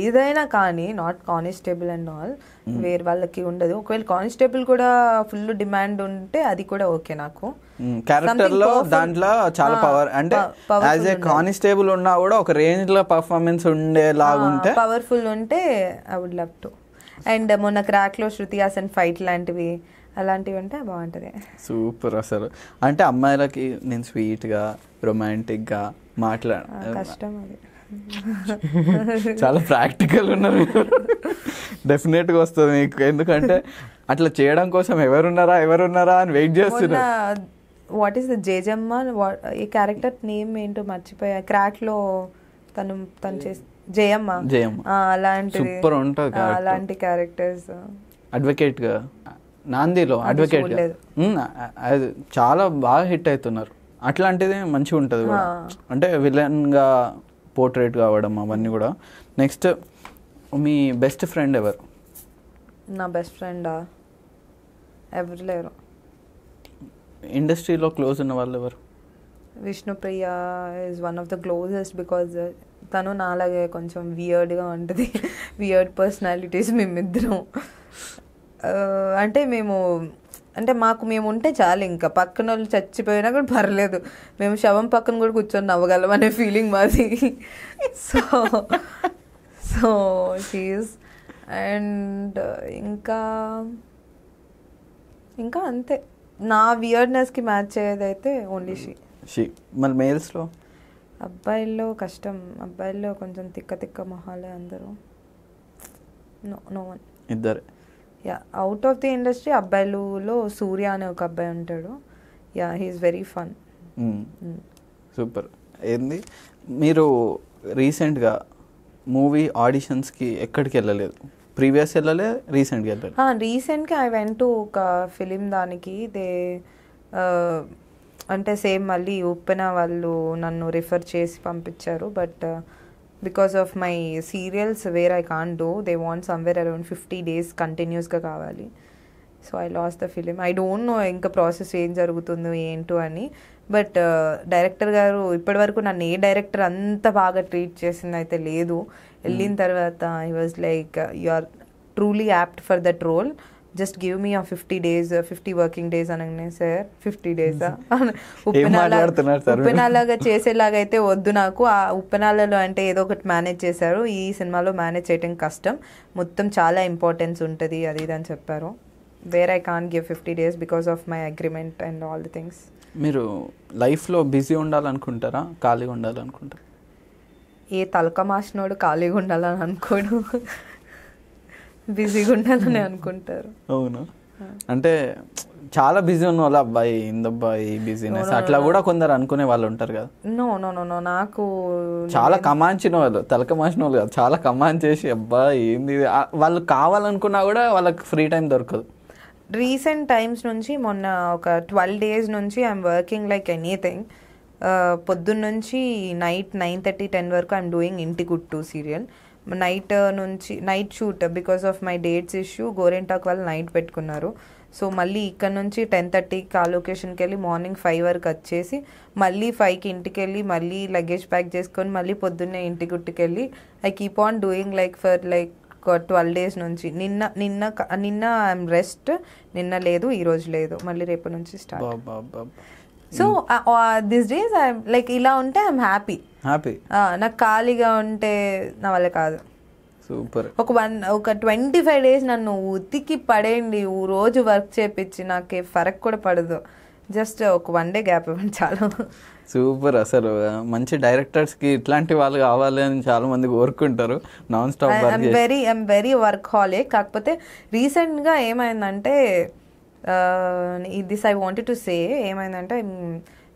B: ఏదైనా కానీ నాట్ కానిస్టేబుల్ అండ్ ఆల్ వేరే వాళ్ళకి ఉండదు ఒకవేళ కానిస్టేబుల్ కూడా ఫుల్ డిమాండ్ ఉంటే అది కూడా ఓకే నాకు
A: క్యారెక్టర్ hmm. లో దాంట్లో చాలా పవర్ అంటే యాజ్ ఏ కానిస్టేబుల్ ఉన్నా కూడా ఒక రేంజ్ లో పర్ఫార్మెన్స్ ఉండేలాగా ఉంటే
B: పవర్ఫుల్ ఉంటే I would love to and మొన్న క్రాక్ లో శృతి హాసన్ ఫైట్ లాంటివి అలాంటివి అంటే బాగుంటుంది
A: సూపర్ అసలు అంటే అమ్మాయిలకి నేను స్వీట్గా రొమాంటిక్గా మాట్లాడ కష్టం
B: అది [laughs] చాలా ప్రాక్టికల్ ఉన్నారు
A: డెఫినెట్గా వస్తుంది మీకు ఎందుకంటే అట్లా చేయడం కోసం ఎవరున్నారా ఎవరున్నారా అని వెయిట్ చేస్తున్నా
B: వాట్ ఈస్ ద జేజమ్మ ఈ క్యారెక్టర్ నేమ్ ఏంటో మర్చిపోయా లో తను తను చేసి జయమ్మ జయమ్మ అలాంటి సూపర్ ఉంటుంది అలాంటి క్యారెక్టర్స్
A: అడ్వకేట్గా నాందిలో అడ్వకేట్ చాలా బాగా హిట్ అవుతున్నారు అట్లాంటిది మంచిగా ఉంటుంది కూడా అంటే విలన్గా పోర్ట్రేట్ కావడం అవన్నీ కూడా నెక్స్ట్ మీ బెస్ట్ ఫ్రెండ్ ఎవరు
B: నా బెస్ట్ ఫ్రెండా ఎవరు లేరు
A: ఇండస్ట్రీలో క్లోజ్ ఉన్న వాళ్ళు ఎవరు
B: Vishnupriya is one of the closest because తను నాలాగే కొంచెం వియర్డ్గా ఉంటుంది వియర్డ్ పర్సనాలిటీస్ మేమిద్దరం అంటే మేము అంటే మాకు మేము ఉంటే చాలు ఇంకా పక్కన వాళ్ళు చచ్చిపోయినా కూడా పర్లేదు మేము శవం పక్కన కూడా కూర్చొని నవ్వగలం అనే ఫీలింగ్ మాది సో సో షీస్ అండ్ ఇంకా ఇంకా అంతే నా వియర్డ్నెస్కి మ్యాచ్ అయ్యేది అయితే ఓన్లీ షీ
A: షీ మరి మేల్స్లో
B: అబ్బాయిల్లో కష్టం అబ్బాయిల్లో కొంచెం తిక్క తిక్క మొహాలే అందరూ నో నో వన్ ఇద్దరే yeah out of the industry అబ్బాయిలులో సూర్య అనే ఒక అబ్బాయి ఉంటాడు yeah he's very fun
A: super ఏంది మీరు రీసెంట్గా మూవీ ఆడిషన్స్కి ఎక్కడికి వెళ్ళలేదు ప్రీవియస్ వెళ్ళలే రీసెంట్గా వెళ్ళలేదు
B: రీసెంట్గా ఐ వెంట్ ఒక ఫిలిం దానికి దే అంటే సేమ్ మళ్ళీ ఉప్పెన వాళ్ళు నన్ను రిఫర్ చేసి పంపించారు but because of my serials where I can't do they want somewhere around fifty days కంటిన్యూస్గా కావాలి so I lost the film I don't know ఇంకా ప్రాసెస్ ఏం జరుగుతుందో ఏంటో అని బట్ డైరెక్టర్ uh, గారు ఇప్పటివరకు నన్ను ఏ డైరెక్టర్ అంత బాగా ట్రీట్ చేసింది అయితే లేదు hmm. వెళ్ళిన తర్వాత I was like you are truly apt for that role just give me a fifty days fifty working days అనగానే సార్ ఫిఫ్టీ hmm. డేస్ ఉప్పెనాలాగా చేసేలాగా అయితే వద్దు నాకు ఆ ఉప్పెనాలలో అంటే ఏదో ఒకటి మేనేజ్ చేశారు ఈ సినిమాలో మేనేజ్ చేయడం కష్టం మొత్తం చాలా ఇంపార్టెన్స్ ఉంటుంది అది ఇది అని చెప్పారు where I can give fifty days because of my agreement and all the things
A: మీరు లైఫ్లో బిజీ ఉండాలనుకుంటారా ఖాళీగా ఉండాలనుకుంటారా
B: ఏ తలకమాసినోడు ఖాళీగా ఉండాలని అనుకోడు బిజీగా ఉండాలని hmm. అనుకుంటారు
A: అవును అంటే చాలా బిజీ ఉన్న వాళ్ళు అబ్బాయి ఇందబ్బాయి బిజినెస్ అట్లా కూడా కొందరు అనుకునే వాళ్ళు ఉంటారు కదా
B: నో నో నో నో నాకు చాలా
A: కమాంచిన వాళ్ళు తలకమాంచిన వాళ్ళు కదా చాలా కమాన్ చేసి అబ్బాయి ఏంది వాళ్ళు కావాలనుకున్నా కూడా వాళ్ళకి ఫ్రీ టైం దొరకదు
B: రీసెంట్ టైమ్స్ నుంచి మొన్న ఒక ట్వెల్వ్ డేస్ నుంచి ఐఎమ్ వర్కింగ్ లైక్ ఎనీథింగ్ పొద్దున్న నుంచి నైట్ నైన్ థర్టీ టెన్ వరకు I'm doing Inti Guttu serial night నుంచి night shoot because of my dates issue Gorintaku వాళ్ళు నైట్ పెట్టుకున్నారు సో మళ్ళీ ఇక్కడ నుంచి టెన్ థర్టీకి ఆ లొకేషన్కి వెళ్ళి మార్నింగ్ ఫైవ్ వరకు వచ్చేసి మళ్ళీ ఫైవ్కి ఇంటికి వెళ్ళి మళ్ళీ లగేజ్ ప్యాక్ చేసుకొని మళ్ళీ పొద్దున్నే ఇంటి గుట్టుకెళ్ళి I keep on doing like for like twelve days నుంచి నిన్న నిన్న నిన్న ఐఎమ్ రెస్ట్ నిన్న లేదు ఈరోజు లేదు మళ్ళీ రేపు నుంచి start so this days I like ఇలా ఉంటే ఐఎమ్ హ్యాపీ హ్యాపీ నాకు ఖాళీగా ఉంటే నా వల్ల కాదు సూపర్ ఒక వన్ ఒక ట్వంటీ ఫైవ్ డేస్ నన్ను ఉతికి పడేయండి రోజు వర్క్ చేపించి నాకు ఫరక్ కూడా పడదు జస్ట్ ఒక వన్ డే గ్యాప్ ఇవ్వండి చాలు
A: సూపర్ అసలు మంచి డైరెక్టర్స్ కి ఇట్లాంటి వాళ్ళు కావాలి అని చాలా మంది కోరుకుంటారు non stop very
B: I'm very work హాలే కాకపోతే రీసెంట్ గా ఏమైందంటే this I wanted to say ఏమైందంటే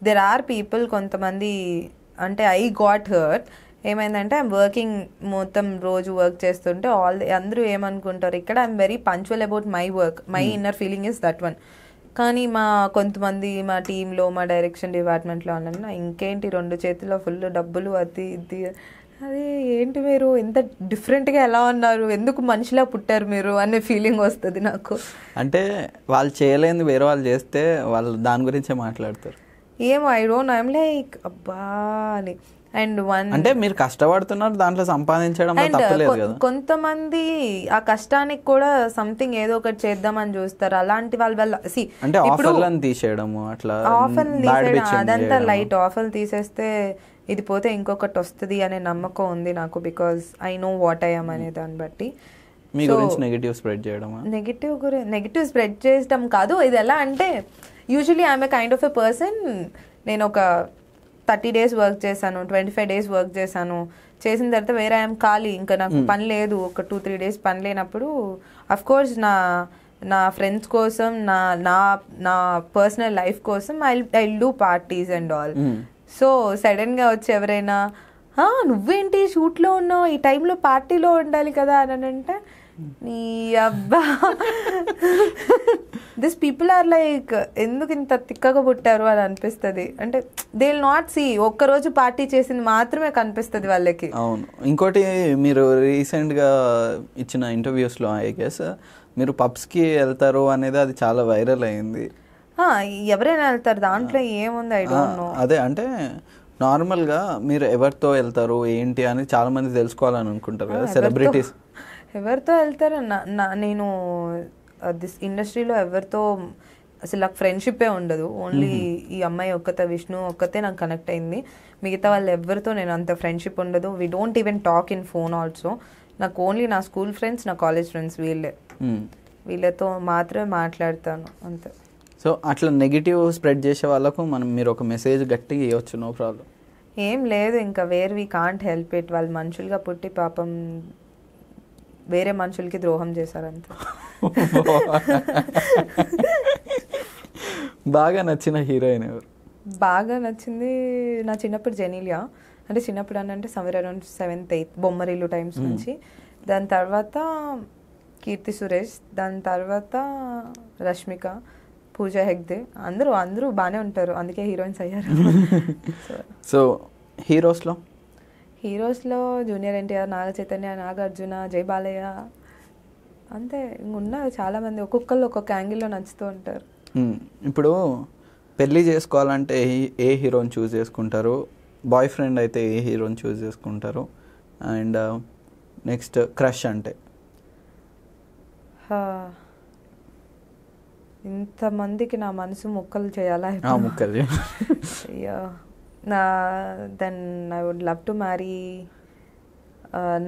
B: దెర్ ఆర్ పీపుల్ కొంతమంది అంటే ఐ గాట్ హర్ట్ ఏమైందంటే ఐమ్ వర్కింగ్ మొత్తం రోజు వర్క్ చేస్తుంటే ఆల్ అందరూ ఏమనుకుంటారు ఇక్కడ I'm very punctual about my work my inner feeling is that one కానీ మా కొంతమంది మా టీంలో మా డైరెక్షన్ డిపార్ట్మెంట్లో అన్న ఇంకేంటి రెండు చేతిలో ఫుల్ డబ్బులు అది ఇది అది ఏంటి మీరు ఎంత డిఫరెంట్గా ఎలా ఉన్నారు ఎందుకు మనిషిలా పుట్టారు మీరు అనే ఫీలింగ్ వస్తుంది నాకు
A: అంటే వాళ్ళు చేయలేని వేరే వాళ్ళు చేస్తే వాళ్ళు దాని గురించే మాట్లాడతారు
B: ఏం ఐ డోంట్ ఐఎమ్ లైక్ అబ్బా అని అండ్ వన్ అంటే
A: మీరు కష్టపడుతున్నారు దాంట్లో సంపాదించడం అండ్ uh,
B: కొంతమంది ఆ కష్టానికి కూడా సంథింగ్ ఏదో ఒకటి చేద్దామని చూస్తారు అలాంటి వాళ్ళ వల్ల సి అంటే ఆఫర్లను
A: తీసేయడము అట్లా ఆఫర్ తీసేయడం అదంతా లైట్
B: ఆఫర్లు తీసేస్తే ఇది పోతే ఇంకొకటి వస్తుంది అనే నమ్మకం ఉంది నాకు because I know what I'm అనే దాన్ని బట్టి
A: మీ గురించి నెగిటివ్ స్ప్రెడ్ చేయడం
B: నెగిటివ్ గురించి నెగిటివ్ స్ప్రెడ్ చేయడం కాదు ఇది ఎలా అంటే usually I'm a kind of a person నేను ఒక థర్టీ డేస్ వర్క్ చేశాను ట్వంటీ ఫైవ్ డేస్ వర్క్ చేశాను చేసిన తర్వాత వేరే ఐఎమ్ ఖాళీ ఇంకా నాకు hmm. పని లేదు ఒక టూ త్రీ డేస్ పని లేనప్పుడు అఫ్ కోర్స్ నా నా ఫ్రెండ్స్ కోసం నా నా నా పర్సనల్ లైఫ్ కోసం I I do parties and all so సడన్గా వచ్చి ఎవరైనా నువ్వేంటి షూట్లో ఉన్నావు ఈ టైంలో పార్టీలో ఉండాలి కదా అని అంటే అబ్బా దిస్ పీపుల్ ఆర్ లైక్ ఎందుకు ఇంత తిక్కగా పుట్టారు అది అనిపిస్తుంది అంటే దే విల్ నాట్ సి ఒక్కరోజు పార్టీ చేసింది మాత్రమే కనిపిస్తుంది వాళ్ళకి
A: అవును ఇంకోటి మీరు రీసెంట్గా ఇచ్చిన ఇంటర్వ్యూస్లో ఐ గెస్ మీరు పబ్స్కి వెళ్తారు అనేది అది చాలా వైరల్ అయింది
B: ఎవరైనా వెళ్తారు దాంట్లో ఏముంది ఐడియా
A: అదే అంటే నార్మల్గా మీరు ఎవరితో వెళ్తారు ఏంటి అని చాలామంది తెలుసుకోవాలని అనుకుంటారు కదా సెలబ్రిటీస్
B: ఎవరితో వెళ్తారన్నా నా నేను దిస్ ఇండస్ట్రీలో ఎవరితో అసలు నాకు ఫ్రెండ్షిప్పే ఉండదు ఓన్లీ ఈ అమ్మాయి ఒక్కతే విష్ణు ఒక్కతే నాకు కనెక్ట్ అయింది మిగతా వాళ్ళు ఎవరితో నేను అంత ఫ్రెండ్షిప్ ఉండదు we don't even talk in phone also నాకు ఓన్లీ నా స్కూల్ ఫ్రెండ్స్ నా కాలేజ్ ఫ్రెండ్స్ వీళ్ళే వీళ్ళతో మాత్రమే మాట్లాడతాను అంతే
A: సో అట్లా నెగిటివ్ స్ప్రెడ్ చేసే వాళ్ళకు మనం మీరు ఒక మెసేజ్ గట్టిగా ఇవ్వచ్చు నో ప్రాబ్లం
B: ఏం లేదు ఇంకా where we can't help it వాళ్ళు మనుషులుగా పుట్టి పాపం వేరే మనుషులకి ద్రోహం చేశారంతే
A: బాగా నచ్చిన హీరోయిన్ ఎవరు
B: బాగా నచ్చింది నా చిన్నప్పుడు జెనీలియా అంటే చిన్నప్పుడు అని అంటే somewhere around seventh eighth Bommarillu times నుంచి దాని తర్వాత కీర్తి సురేష్ దాని తర్వాత రష్మిక పూజ హెగ్దే అందరూ అందరూ బాగానే ఉంటారు అందుకే హీరోయిన్స్ అయ్యారు
A: సో [laughs] హీరోస్లో
B: హీరోస్లో జూనియర్ ఎన్టీఆర్ నాగ చైతన్య నాగార్జున జై బాలయ్య అంతే ఉన్నారు చాలామంది ఒక్కొక్కళ్ళు ఒక్కొక్క యాంగిల్లో నచ్చుతూ ఉంటారు
A: ఇప్పుడు పెళ్ళి చేసుకోవాలంటే ఏ హీరోని చూస్ చేసుకుంటారు బాయ్ ఫ్రెండ్ అయితే ఏ హీరోని చూస్ చేసుకుంటారు అండ్ నెక్స్ట్ క్రష్ అంటే
B: ఇంతమందికి నా మనసు ముక్కలు చేయాలా ముక్కలు అయ్యో నా then I would love to marry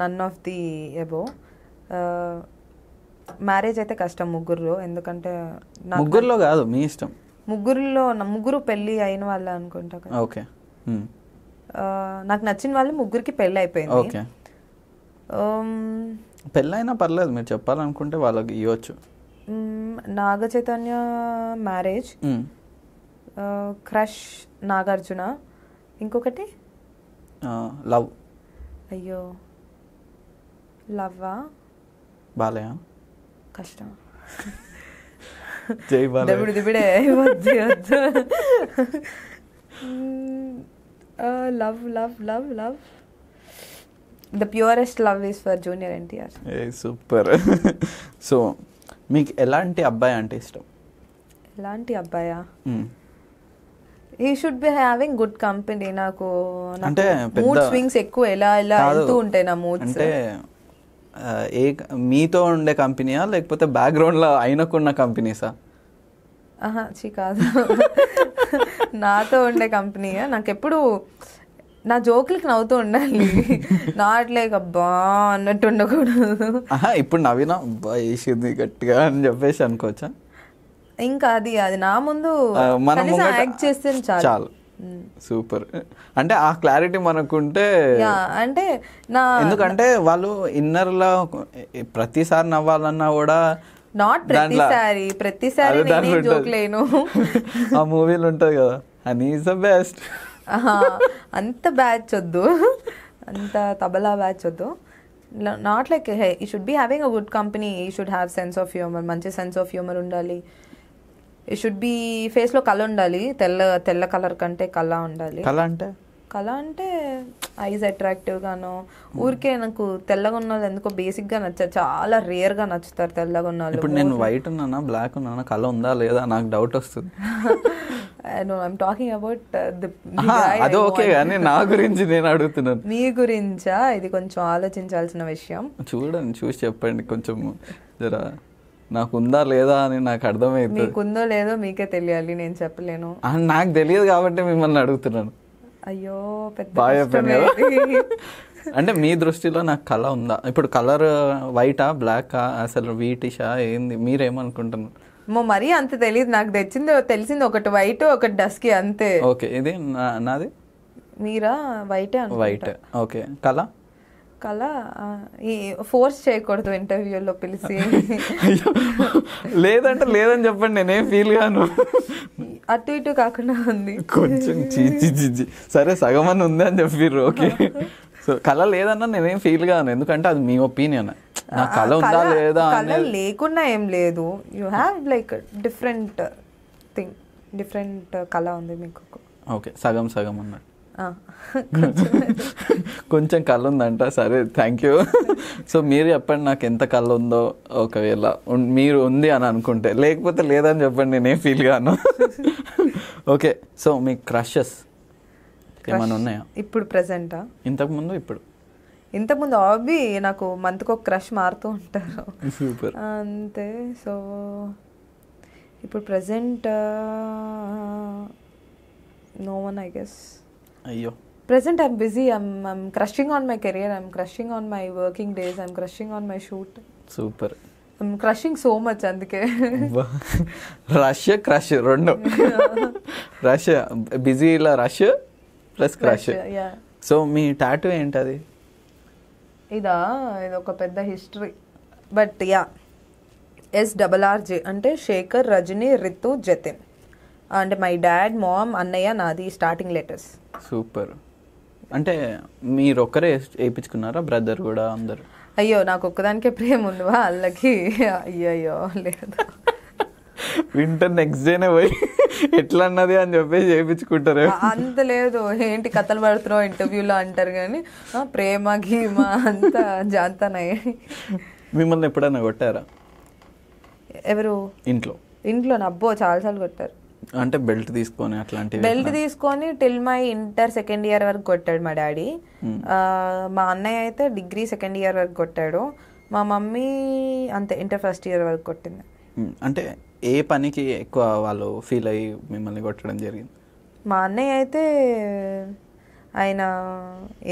B: none of the above marriage అయితే కష్టం ముగ్గురులో ఎందుకంటే ముగ్గురులో
A: కాదు మీ ఇష్టం
B: ముగ్గురులో ముగ్గురు పెళ్ళి అయిన వాళ్ళు అనుకుంటా
A: ఓకే hmm.
B: uh, నాకు నచ్చిన వాళ్ళు ముగ్గురికి పెళ్ళి అయిపోయింది ఓకే
A: అయినా um, పర్లేదు మీరు చెప్పాలనుకుంటే వాళ్ళకి ఇవ్వచ్చు
B: నాగ చైతన్య మ్యారేజ్ క్రష్ నాగార్జున ఇంకొకటి లవ్ అయ్యో లవ్వా బాలయ కష్టం
A: జై బాలయ్య దిబిడి దిబిడే వద్దు వద్దు
B: love love love love the purest love is for junior NTR
A: a super so మీకు ఎలాంటి అబ్బాయి అంటే ఇష్టం
B: ఎలాంటి అబ్బాయా he should be having good company నాకు అంటే మూడ్ స్వింగ్స్ ఎక్కువ ఎలా ఎలా వెళ్తూ ఉంటాయి నా మూడ్స్ అంటే
A: ఏ మీతో ఉండే కంపెనీయా లేకపోతే బ్యాక్గ్రౌండ్లో అయినకున్న కంపెనీసా
B: ఆహా చీ కాదు నాతో ఉండే కంపెనీయా నాకు ఎప్పుడు నా జోకులకి నవ్వుతూ ఉండాలి నాట్లే అబ్బా అన్నట్టు ఉండకూడదు
A: ఇప్పుడు నవ్వినా అబ్బా వేసింది గట్టిగా అని చెప్పేసి అనుకోవచ్చా
B: ఇంకా అది అది నా ముందు మనం యాక్ట్ చేస్తే చాలు
A: సూపర్ అంటే ఆ క్లారిటీ మనకుంటే
B: అంటే నా ఎందుకంటే
A: వాళ్ళు ఇన్నర్లో ప్రతిసారి నవ్వాలన్నా కూడా
B: నాట్ ప్రతిసారి ప్రతిసారి లేను
A: ఆ మూవీలు ఉంటాయి కదా అని ఈజ్ ద బెస్ట్
B: అంత బ్యాచ్ వద్దు అంత తబలా బ్యాచ్ వద్దు not like hey he should be having a good company he should have sense of humour మంచి సెన్స్ ఆఫ్ హ్యూమర్ ఉండాలి ఈ షుడ్ బి ఫేస్లో కళ ఉండాలి తెల్ల తెల్ల కలర్ కంటే కళ ఉండాలి కళ అంటే కళ అంటే ఐస్ అట్రాక్టివ్ గాను ఊరికే నాకు తెల్లగా ఉన్న వాళ్ళు ఎందుకో బేసిక్ గా నచ్చారు చాలా రేర్ గా నచ్చుతారు తెల్లగా ఉన్న వాళ్ళు ఇప్పుడు నేను
A: వైట్ ఉన్నానా బ్లాక్ ఉన్నానా కళ ఉందా లేదా నాకు డౌట్ వస్తుంది
B: నో ఐమ్ టాకింగ్ అబౌట్ అది ఓకే కానీ నా గురించి
A: నేను అడుగుతున్నాను
B: నీ [laughs] గురించా ఇది కొంచెం ఆలోచించాల్సిన విషయం
A: చూడండి చూసి చెప్పండి కొంచెం జరా నాకుందా లేదా అని నాకు అర్థమైంది
B: ఉందో లేదో మీకే తెలియాలి నేను చెప్పలేను
A: నాకు తెలియదు కాబట్టి మిమ్మల్ని అడుగుతున్నాను
B: అయ్యో పెద్ద
A: [laughs] అంటే మీ దృష్టిలో నాకు కళ ఉందా ఇప్పుడు కలర్ వైటా బ్లాకా అసలు వీటిషా ఏంది మీరేమనుకుంటున్నారు
B: మో మరీ అంత తెలియదు నాకు తెచ్చింది తెలిసింది ఒకటి వైట్ ఒకటి డస్కి అంతే
A: ఓకే ఇది నాది
B: మీరా వైటే వైట్ ఓకే కళ అలా ఈ ఫోర్స్ చేయకూడదు ఇంటర్వ్యూలో పిలిచి
A: లేదంటే లేదని చెప్పండి నేనేం ఫీల్ గాను
B: అటు ఇటు కాకుండా ఉంది
A: కొంచెం చీచి చీచి సరే సగం అని ఉంది అని చెప్పిర్రు ఓకే సో కళ లేదన్నా నేనేం ఫీల్ గాను ఎందుకంటే అది మీ ఒపీనియన్ నా కళ ఉందా లేదా
B: కళ ఏం లేదు you have like different thing different కళ ఉంది మీకు
A: ఓకే సగం సగం అన్నట్టు [laughs] కొంచెం కళ్ళు ఉందంట సరే థ్యాంక్ యూ [laughs] సో మీరు చెప్పండి నాకు ఎంత కళ్ళు ఉందో ఒకవేళ మీరు ఉంది అని అనుకుంటే లేకపోతే లేదని చెప్పండి నేనే ఫీల్ గాను ఓకే [laughs] సో మీ క్రషెస్ ఏమైనా ఉన్నాయా
B: ఇప్పుడు ప్రెసెంటా
A: ఇంతకుముందు ఇప్పుడు
B: ఇంతకుముందు హాబీ నాకు మంత్కి ఒక క్రష్ మారుతూ ఉంటారు సూపర్ అంతే సో ఇప్పుడు present no one I
A: guess అయ్యో
B: present I'm busy I'm crushing on my career I'm crushing on my working days I'm crushing on my shoot super crushing so much అందుకే
A: రష్యా crush రెండు రష్యా బిజీలో rush plus crush so మీ tattoo ఏంటి అది
B: ఇదా ఇది ఒక పెద్ద history but yeah S double R J అంటే శేఖర్ రజనీ రితు జతిన్ అంటే మై డాడ్ మామ్ అన్నయ్య నాది స్టార్టింగ్
A: లెటర్స్ సూపర్ అంటే మీరు ఒక్కరే వేయించుకున్నారా బ్రదర్ కూడా అందరు
B: అయ్యో నాకు ఒక్కదానికే ప్రేమ ఉందివా వాళ్ళకి అయ్యయ్యో లేదు
A: వింటర్ నెక్స్ట్ డేనే పోయి ఎట్లా అన్నది అని చెప్పేసి చేయించుకుంటారు అంత
B: లేదు ఏంటి కథలు పడుతున్నావు ఇంటర్వ్యూలో అంటారు కానీ ప్రేమ గీమ అంత జాంతానయ్య
A: మిమ్మల్ని ఎప్పుడైనా కొట్టారా ఎవరు ఇంట్లో
B: ఇంట్లో అబ్బో చాలాసార్లు కొట్టారు
A: అంటే బెల్ట్ తీసుకొని అట్లాంటి బెల్ట్
B: తీసుకొని till my inter second year వరకు కొట్టాడు మా డాడీ hmm. మా అన్నయ్య అయితే డిగ్రీ సెకండ్ ఇయర్ వరకు కొట్టాడు మా మమ్మీ అంతే ఇంటర్ ఫస్ట్ ఇయర్ వరకు కొట్టింది
A: hmm. అంటే ఏ పనికి ఎక్కువ వాళ్ళు ఫీల్ అయ్యి మిమ్మల్ని కొట్టడం జరిగింది
B: మా అన్నయ్య అయితే ఆయన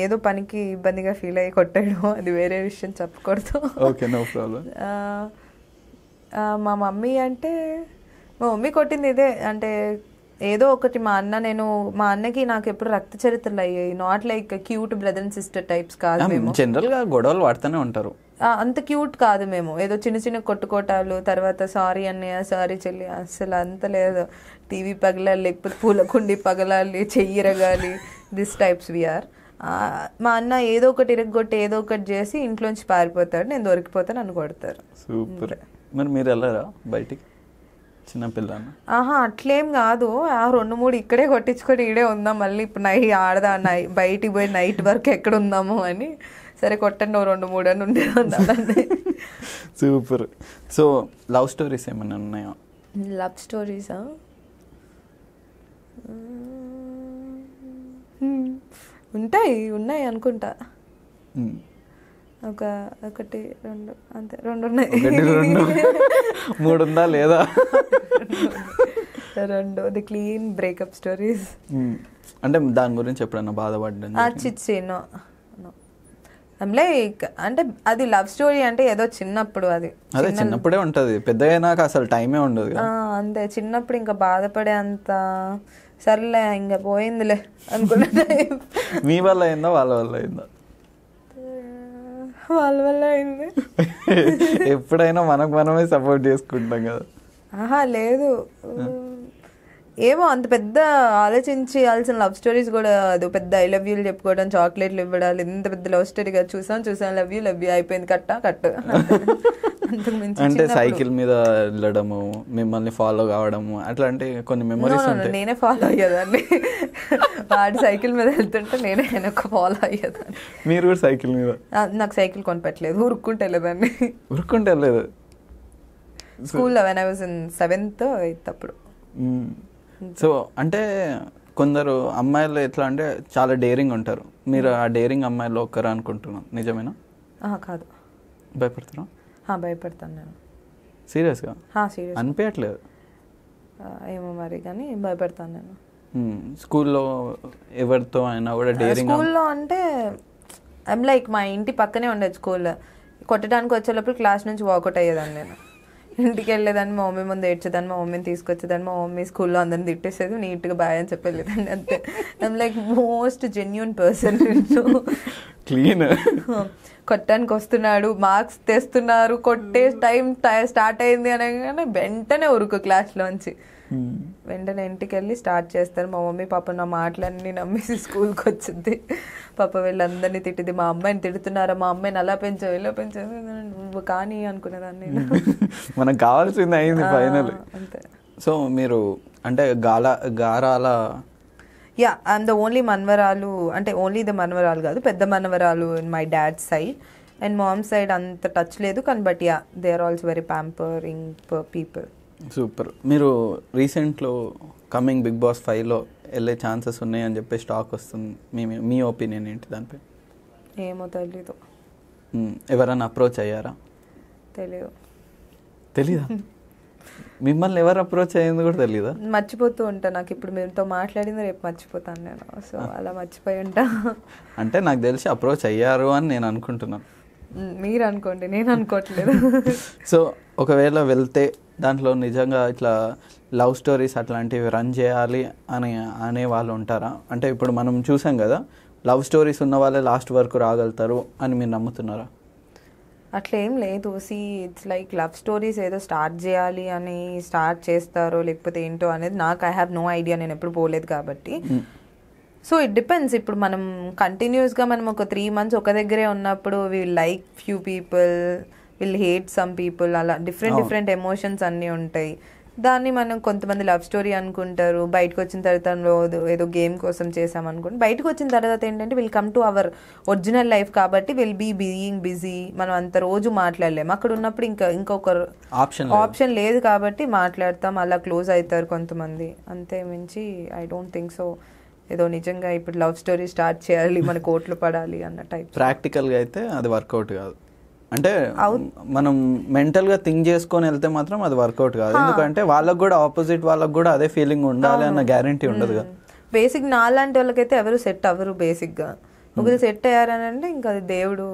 B: ఏదో పనికి ఇబ్బందిగా ఫీల్ అయ్యి కొట్టాడు [laughs] అది వేరే విషయం చెప్పకూడదు
A: ఓకే నో ప్రాబ్లం
B: మా మమ్మీ అంటే మా మమ్మీ కొట్టింది ఇదే అంటే ఏదో ఒకటి మా అన్న నేను మా అన్నకి నాకు ఎప్పుడు రక్త చరిత్రలు అయ్యాయి not like cute brother and sister types కాదు మేము
A: జనరల్ గా గొడవలు వాడుతూనే ఉంటారు
B: అంత క్యూట్ కాదు మేము ఏదో చిన్న చిన్న కొట్టుకోటాలు తర్వాత సారీ అన్నయ్య సారీ చెల్లి అసలు అంత లేదు టీవీ పగలాలి లేకపోతే పూల కుండి పగలాలి రగాలి దిస్ టైప్స్ వీఆర్ మా అన్న ఏదో ఒకటి ఇరగొట్టి ఏదో ఒకటి చేసి ఇంట్లోంచి పారిపోతాడు నేను దొరికిపోతాను అని కొడతారు
A: సూపర్ మరి మీరు వెళ్ళారా బయటికి చిన్నపిల్ల
B: ఆహా అట్లేం కాదు ఆ రెండు మూడు ఇక్కడే కొట్టించుకొని ఇడే ఉందాం మళ్ళీ ఇప్పుడు నైట్ ఆడదా నై బయటికి పోయి నైట్ వరకు ఎక్కడ ఉందాము అని సరే కొట్టండి ఓ రెండు మూడు అని ఉండే
A: సూపర్ సో లవ్ స్టోరీస్ ఏమైనా ఉన్నాయా
B: లవ్ స్టోరీసా ఉంటాయి ఉన్నాయి అనుకుంటా ఒక ఒకటి రెండు అంతే రెండు ఉన్నాయి రెండు మూడు ఉందా లేదా రెండు ది క్లీన్ బ్రేకప్ స్టోరీస్
A: అంటే దాని గురించి ఎప్పుడైనా బాధపడ్డాను చిచ్చి
B: లైక్ అంటే అది లవ్ స్టోరీ అంటే ఏదో చిన్నప్పుడు అది అదే చిన్నప్పుడే
A: ఉంటుంది పెద్దగా అసలు టైమే ఉండదు
B: అంతే చిన్నప్పుడు ఇంకా బాధపడే అంత సర్లే ఇంకా పోయిందిలే అనుకున్నా
A: [laughs] మీ వల్ల అయిందా వాళ్ళ వల్ల అయిందా
B: వాళ్ళ వల్ల అయింది
A: [laughs] ఎప్పుడైనా మనకు మనమే సపోర్ట్ చేసుకుంటాం కదా
B: ఆహా లేదు ఏమో అంత పెద్ద ఆలోచించాల్సిన లవ్ స్టోరీస్ కూడా అది పెద్ద ఐ లవ్ యూలు చెప్పుకోవడం చాక్లెట్లు ఇవ్వడాలి ఇంత పెద్ద లవ్ స్టోరీగా చూసాం చూసాం లవ్ యూ లవ్ యూ అయిపోయింది కట్ట కట్ట అంటే సైకిల్
A: మీద వెళ్ళడము మిమ్మల్ని ఫాలో కావడము అట్లాంటి కొన్ని మెమరీస్ ఉంటాయి
B: నేనే ఫాలో అయ్యేదాన్ని వాడి సైకిల్ మీద వెళ్తుంటే నేనే ఒక ఫాలో అయ్యేదాన్ని
A: మీరు కూడా సైకిల్ మీద
B: నాకు సైకిల్ కొనిపెట్టలేదు ఉరుక్కుంటే వెళ్ళేదాన్ని
A: ఉరుక్కుంటే వెళ్ళలేదు స్కూల్లో when
B: I was in seventh eighth అప్పుడు
A: సో అంటే కొందరు అమ్మాయిలు ఎట్లా అంటే చాలా డేరింగ్ ఉంటారు మీరు ఆ డేరింగ్ అమ్మాయిలో ఒక్కరు అనుకుంటున్నాను నిజమేనా కాదు భయపడుతున్నాం
B: భయపడతాను నేను సీరియస్గా సీరియస్ అనిపించట్లేదు ఏమో మరి కానీ భయపడతాను నేను
A: స్కూల్లో ఎవరితో అయినా కూడా స్కూల్లో
B: అంటే ఐమ్ లైక్ మా ఇంటి పక్కనే ఉండేది స్కూల్ కొట్టడానికి వచ్చేటప్పుడు క్లాస్ నుంచి వాకౌట్ అయ్యేదాన్ని నేను ఇంటికి వెళ్ళేదాన్ని మా మమ్మీ ముందు ఏడ్చేదాన్ని మా మమ్మీని తీసుకొచ్చేదాన్ని మా మమ్మీ స్కూల్లో అందరిని తిట్టేసేది నీట్గా బాయ్ అని చెప్పలేదండి అంతే I'm like most genuine person clean కొట్టడానికి వస్తున్నాడు మార్క్స్ తెస్తున్నారు కొట్టే hmm. టైం స్టార్ట్ అయింది అనగానే వెంటనే ఉరుకు క్లాస్లోంచి వెంటనే ఇంటికి వెళ్ళి స్టార్ట్ చేస్తారు మా మమ్మీ పాప నా మాటలన్నీ నమ్మేసి స్కూల్కి వచ్చింది పాప వీళ్ళందరినీ తిట్టింది మా అమ్మాయిని తిడుతున్నారా మా అమ్మాయిని అలా పెంచావు ఇలా పెంచావు కానీ అనుకునేదాన్ని
A: [laughs] మనకు కావాల్సింది అయింది ఫైనల్ సో మీరు అంటే గాల గారాల
B: యా అండ్ ద ఓన్లీ మన్వరాలు అంటే ఓన్లీ ద మన్వరాలు కాదు పెద్ద మన్వరాలు in my dad side and mom side అంత టచ్ లేదు కానీ but yeah they are also very pampering people
A: super మీరు రీసెంట్లో కమింగ్ బిగ్ బాస్ ఫైవ్లో వెళ్ళే ఛాన్సెస్ ఉన్నాయని చెప్పి స్టాక్ వస్తుంది మీ మీ ఒపీనియన్ ఏంటి దానిపై
B: ఏమో తెలీదు
A: ఎవరైనా అప్రోచ్ అయ్యారా తెలియదు తెలీదా [laughs] మిమ్మల్ని ఎవరు అప్రోచ్ అయ్యింది కూడా తెలీదా
B: మర్చిపోతూ ఉంటా నాకు ఇప్పుడు మీతో మాట్లాడింది రేపు మర్చిపోతాను నేను సో అలా మర్చిపోయి ఉంటా
A: [laughs] అంటే నాకు తెలిసి అప్రోచ్ అయ్యారు అని నేను అనుకుంటున్నాను
B: మీరు అనుకోండి నేను అనుకోవట్లేదు
A: [laughs] సో ఒకవేళ వెళ్తే దాంట్లో నిజంగా ఇట్లా లవ్ స్టోరీస్ అట్లాంటివి రన్ చేయాలి అని అనే వాళ్ళు ఉంటారా అంటే ఇప్పుడు మనం చూసాం కదా లవ్ స్టోరీస్ ఉన్న వాళ్ళే లాస్ట్ వరకు రాగలుగుతారు అని మీరు నమ్ముతున్నారా
B: అట్లా ఏం లేదు see it's like love stories ఏదో స్టార్ట్ చేయాలి అని స్టార్ట్ చేస్తారో లేకపోతే ఏంటో అనేది నాకు ఐ హ్యావ్ నో ఐడియా నేను ఎప్పుడు పోలేదు కాబట్టి సో ఇట్ డిపెండ్స్ ఇప్పుడు మనం కంటిన్యూస్గా మనం ఒక త్రీ మంత్స్ ఒక దగ్గరే ఉన్నప్పుడు we like few people will hate some people అలా డిఫరెంట్ డిఫరెంట్ ఎమోషన్స్ అన్నీ ఉంటాయి దాన్ని మనం కొంతమంది లవ్ స్టోరీ అనుకుంటారు బయటకు వచ్చిన తర్వాత ఏదో గేమ్ కోసం చేసాం అనుకుంటు బయటకు వచ్చిన తర్వాత ఏంటంటే will come to our original life కాబట్టి విల్ బీ బీయింగ్ బిజీ మనం అంత రోజు మాట్లాడలేము అక్కడ ఉన్నప్పుడు ఇంకా ఇంకొక ఆప్షన్ ఆప్షన్ లేదు కాబట్టి మాట్లాడతాం అలా క్లోజ్ అవుతారు కొంతమంది అంతే మించి ఐ డోంట్ థింక్ సో ఏదో నిజంగా ఇప్పుడు లవ్ స్టోరీ స్టార్ట్ చేయాలి మన కోట్లు పడాలి అన్న టైప్
A: ప్రాక్టికల్గా అయితే అది వర్కౌట్ కాదు అంటే మనం మెంటల్ గా థింక్ చేసుకొని వెళ్తే మాత్రం అది వర్కౌట్ కాదు ఎందుకంటే వాళ్ళకి కూడా ఆపోజిట్ వాళ్ళకి కూడా అదే ఫీలింగ్ ఉండాలి అన్న గ్యారంటీ ఉండదు కదా
B: బేసిక్ నా లాంటి వాళ్ళకైతే ఎవరు సెట్ అవ్వరు బేసిక్ గా ఒకరు సెట్ అయ్యారని అంటే ఇంకా అది దేవుడు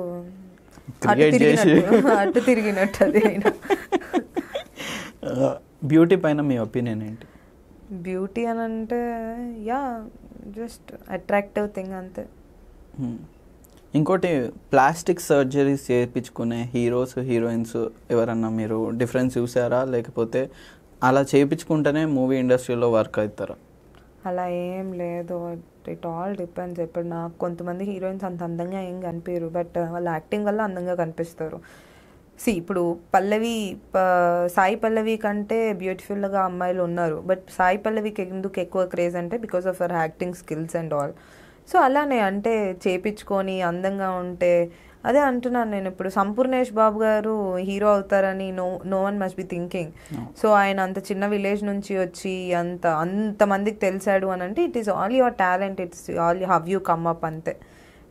B: అటు తిరిగినట్టు అది [laughs]
A: బ్యూటీ పైన మీ ఒపీనియన్ ఏంటి
B: బ్యూటీ అని అంటే యా జస్ట్ అట్రాక్టివ్ థింగ్ అంతే
A: ఇంకోటి ప్లాస్టిక్ సర్జరీస్ చేయించుకునే హీరోస్ హీరోయిన్స్ ఎవరన్నా మీరు డిఫరెన్స్ చూసారా లేకపోతే అలా చేయించుకుంటేనే మూవీ ఇండస్ట్రీలో వర్క్ అవుతారా
B: అలా ఏం లేదు ఇట్ ఆల్ డిపెండ్స్ ఇప్పుడు నాకు కొంతమంది హీరోయిన్స్ అంత అందంగా ఏం కనిపించరు బట్ వాళ్ళ యాక్టింగ్ వల్ల అందంగా కనిపిస్తారు సి ఇప్పుడు పల్లవి సాయి పల్లవి కంటే బ్యూటిఫుల్గా అమ్మాయిలు ఉన్నారు బట్ సాయి పల్లవికి ఎందుకు ఎక్కువ క్రేజ్ అంటే because of our acting skills and all so అలానే అంటే చేపించుకొని అందంగా ఉంటే అదే అంటున్నాను నేను ఇప్పుడు సంపూర్ణేష్ బాబు గారు హీరో అవుతారని no no one must be thinking so ఆయన అంత చిన్న విలేజ్ నుంచి వచ్చి అంత అంతమందికి తెలిసాడు అని అంటే it is all your talent it's all how you come up అంతే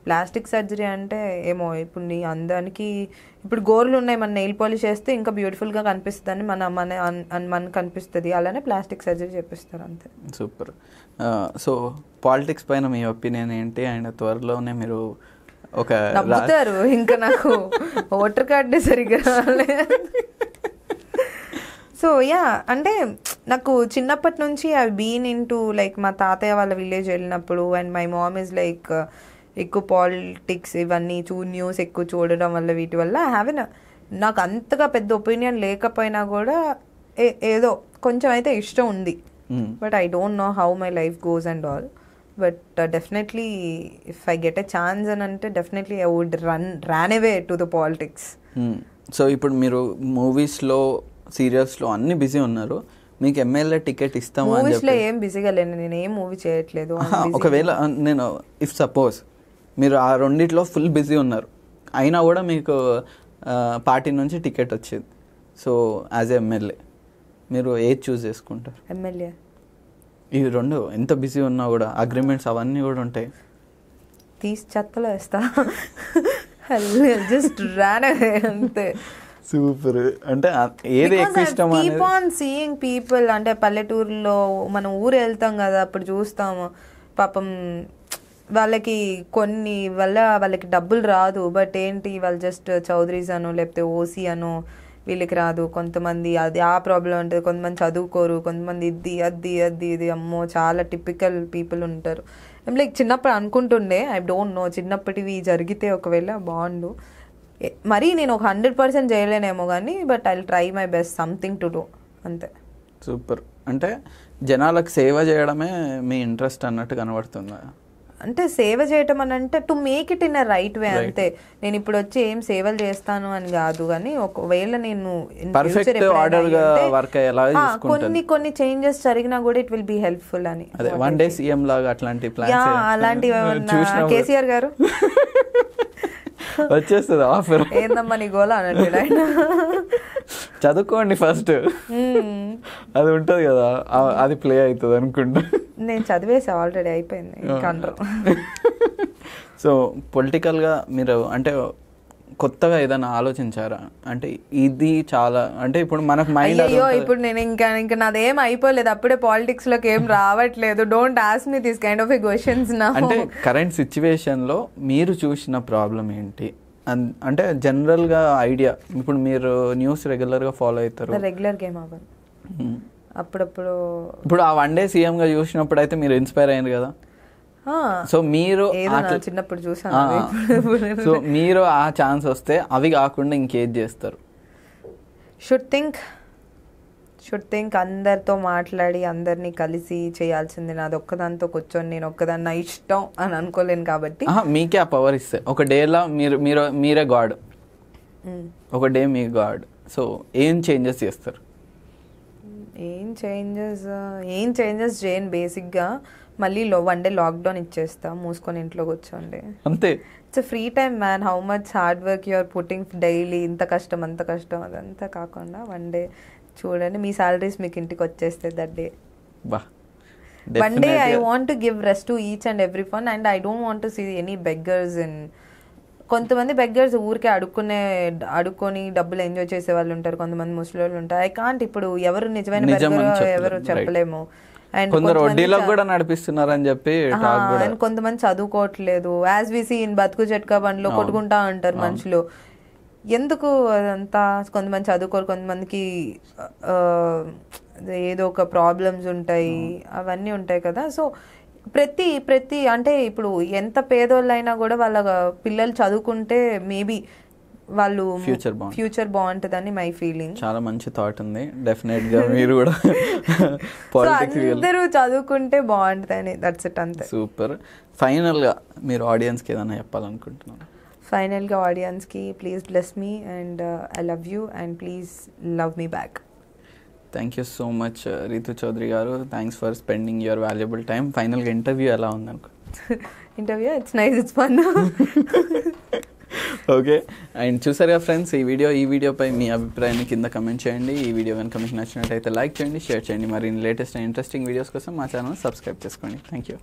B: ప్లాస్టిక్ సర్జరీ అంటే ఏమో ఇప్పుడు నీ అందానికి ఇప్పుడు గోర్లు ఉన్నాయి మన నెయిల్ పాలిష్ చేస్తే ఇంకా బ్యూటిఫుల్గా కనిపిస్తుంది అని మన మన మనకు కనిపిస్తుంది అలానే ప్లాస్టిక్ సర్జరీ చేపిస్తారు అంతే
A: సూపర్ సో పాలిటిక్స్ పైన మీ ఒపీనియన్ ఏంటి అండ్ త్వరలోనే మీరు ఒక నమ్ముతారు
B: ఇంకా నాకు ఓటర్ కార్డు సరిగ్గా సో యా అంటే నాకు చిన్నప్పటి నుంచి I been in to like మా తాతయ్య వాళ్ళ విలేజ్ వెళ్ళినప్పుడు and my mom is like ఎక్కువ పాలిటిక్స్ ఇవన్నీ చూ న్యూస్ ఎక్కువ చూడడం వల్ల వీటి వల్ల హ్యావ్ హ్యావ్ నాకు అంతగా పెద్ద ఒపీనియన్ లేకపోయినా కూడా ఏదో కొంచెం అయితే ఇష్టం ఉంది but I don't know how my life goes and all but definitely if I get a chance అని అంటే definitely I would run ran away to the
A: politics so ఇప్పుడు మీరు మూవీస్లో సీరియల్స్లో అన్ని బిజీ ఉన్నారు మీకు ఎమ్మెల్యే టికెట్ ఇస్తామా మూవీస్లో
B: ఏం బిజీగా లేను నేను ఏం మూవీ చేయట్లేదు [laughs] ఒకవేళ
A: నేను ఇఫ్ సపోజ్ మీరు ఆ రెండిట్లో ఫుల్ బిజీ ఉన్నారు అయినా కూడా మీకు పార్టీ నుంచి టికెట్ వచ్చేది సో యాజ్ ఎమ్మెల్యే మీరు ఏది చూస్ చేసుకుంటారు ఎమ్మెల్యే ఇవి రెండు ఎంత బిజీ ఉన్నా కూడా అగ్రిమెంట్స్ అవన్నీ కూడా ఉంటాయి
B: తీసి చెత్తలో వేస్తా జస్ట్ అంతే
A: సూపర్ అంటే ఏది ఎక్కువ ఇష్టం కీప్
B: ఆన్ సీయింగ్ పీపుల్ అంటే పల్లెటూరులో మనం ఊరు వెళ్తాం కదా అప్పుడు చూస్తాము పాపం వాళ్ళకి కొన్ని వల్ల వాళ్ళకి డబ్బులు రాదు బట్ ఏంటి వాళ్ళు జస్ట్ చౌదరీస్ అను లేకపోతే ఓసీ అను వీళ్ళకి రాదు కొంతమంది అది ఆ ప్రాబ్లం ఉంటుంది కొంతమంది చదువుకోరు కొంతమంది ఇది అది అది ఇది అమ్మో చాలా టిపికల్ పీపుల్ ఉంటారు ఏం లైక్ చిన్నప్పుడు అనుకుంటుండే ఐ డోంట్ నో చిన్నప్పటివి జరిగితే ఒకవేళ బాగుండు మరీ నేను ఒక హండ్రెడ్ పర్సెంట్ చేయలేనేమో కానీ but I try my best something to do అంతే
A: సూపర్ అంటే జనాలకు సేవ చేయడమే మీ ఇంట్రెస్ట్ అన్నట్టు కనబడుతుందా
B: అంటే సేవ చేయటం అని అంటే to make it in a right way అంతే నేను ఇప్పుడు వచ్చి ఏం సేవలు చేస్తాను అని కాదు కానీ ఒకవేళ నేను కొన్ని కొన్ని చేంజెస్ జరిగినా కూడా ఇట్ విల్ బి హెల్ప్ఫుల్ అని
A: వన్ డే సీఎం లాగా అట్లాంటి
B: అలాంటివి కేసీఆర్ గారు [laughs]
A: వచ్చేస్తుంది ఆఫర్
B: ఏందమ్మా నీ అని అన్నట్టు ఆయన
A: చదువుకోండి ఫస్ట్ అది ఉంటుంది కదా అది ప్లే అవుతుంది అనుకుంటా
B: నేను చదివేసా ఆల్రెడీ అయిపోయింది ఇంకా
A: సో పొలిటికల్గా [laughs] మీరు అంటే కొత్తగా ఏదైనా ఆలోచించారా అంటే ఇది చాలా అంటే ఇప్పుడు మనకు మైండ్ అయ్యో ఇప్పుడు
B: నేను ఇంకా ఇంకా నాదేం అయిపోలేదు అప్పుడే పాలిటిక్స్ లోకి ఏం రావట్లేదు don't ask me this kind of questions నా అంటే
A: కరెంట్ సిచ్యువేషన్ లో మీరు చూసిన ప్రాబ్లం ఏంటి అంటే జనరల్ గా ఐడియా ఇప్పుడు మీరు న్యూస్ రెగ్యులర్ గా ఫాలో అవుతారు
B: రెగ్యులర్ గేమ్ అవ్వదు hmm. అప్పుడప్పుడు
A: ఇప్పుడు ఆ వన్ డే సీఎం గా చూసినప్పుడు అయితే మీరు ఇన్స్పైర్ అయ్యారు కదా సో మీరు చిన్నప్పుడు
B: చూసాను సో
A: [laughs] మీరు ఆ ఛాన్స్ వస్తే అవి కాకుండా ఇంకేం చేస్తారు
B: షుడ్ థింక్ షుడ్ థింక్ అందరితో మాట్లాడి అందరినీ కలిసి చేయాల్సింది నాది ఒక్కదానితో కూర్చొని నేను ఒక్కదాన్ని నా ఇష్టం అని అనుకోలేను కాబట్టి
A: మీకే ఆ పవర్ ఇస్తే ఒక డేలా మీరు మీరు మీరే గాడ్ ఒక డే మీ గాడ్ సో ఏం చేంజెస్ చేస్తారు
B: ఏం చేంజెస్ ఏం చేంజెస్ చేయను బేసిక్గా మళ్ళీ వన్ డే లాక్డౌన్ ఇచ్చేస్తా మూసుకొని ఇంట్లో కూర్చోండి అంతే it's free time man how much hard work you're putting daily ఇంత కష్టం అంత కష్టం అదంతా కాకుండా వన్ డే చూడండి మీ సాలరీస్ మీకు ఇంటికి వచ్చేస్తే that day one day I want give rest to each and every one and I don't want see any beggars in కొంతమంది బెగ్గర్స్ ఊరికే అడుక్కునే అడుక్కొని డబ్బులు ఎంజాయ్ చేసే వాళ్ళు ఉంటారు కొంతమంది ముసలి వాళ్ళు ఉంటారు ఐ కాంట్ ఇప్పుడు ఎవరు నిజమైన ఎవరు చెప్పలేము అండ్ కొందరు వడ్డీలకు కూడా
A: నడిపిస్తున్నారు అని చెప్పి అండ్
B: కొంతమంది చదువుకోవట్లేదు యాజ్ వి సీ ఇన్ బతుకు జట్కా బండ్లో కొట్టుకుంటా ఉంటారు మనుషులు ఎందుకు అదంతా కొంతమంది చదువుకోరు కొంతమందికి ఏదో ఒక ప్రాబ్లమ్స్ ఉంటాయి అవన్నీ ఉంటాయి కదా సో ప్రతి ప్రతి అంటే ఇప్పుడు ఎంత పేదోళ్ళైనా కూడా వాళ్ళ పిల్లలు చదువుకుంటే మేబీ వాళ్ళు ఫ్యూచర్ ఫ్యూచర్ బాగుంటుందని మై ఫీలింగ్
A: చాలా మంచి థాట్ ఉంది డెఫినెట్ గా మీరు కూడా [laughs] [laughs] అందరూ
B: చదువుకుంటే బాగుంటుందని దట్స్ ఇట్ అంతే
A: సూపర్ ఫైనల్ గా మీరు ఆడియన్స్ కి ఏదైనా చెప్పాలనుకుంటున్నాను
B: ఫైనల్ గా ఆడియన్స్ కి please bless me and I love you and please love me back
A: thank you so much Ritu Chowdary గారు thanks for spending your valuable time ఫైనల్గా ఇంటర్వ్యూ ఎలా ఉందనుకో
B: interview it's nice it's fun
A: okay and చూసారుగా friends ఈ video ఈ వీడియోపై మీ అభిప్రాయాన్ని కింద కమెంట్ చేయండి ఈ వీడియో కనుక మీకు అయితే లైక్ చేయండి షేర్ చేయండి మరి లేటెస్ట్ అండ్ ఇంట్రెస్టింగ్ వీడియోస్ కోసం మా ఛానల్ సబ్స్క్రైబ్ చేసుకోండి థ్యాంక్ యూ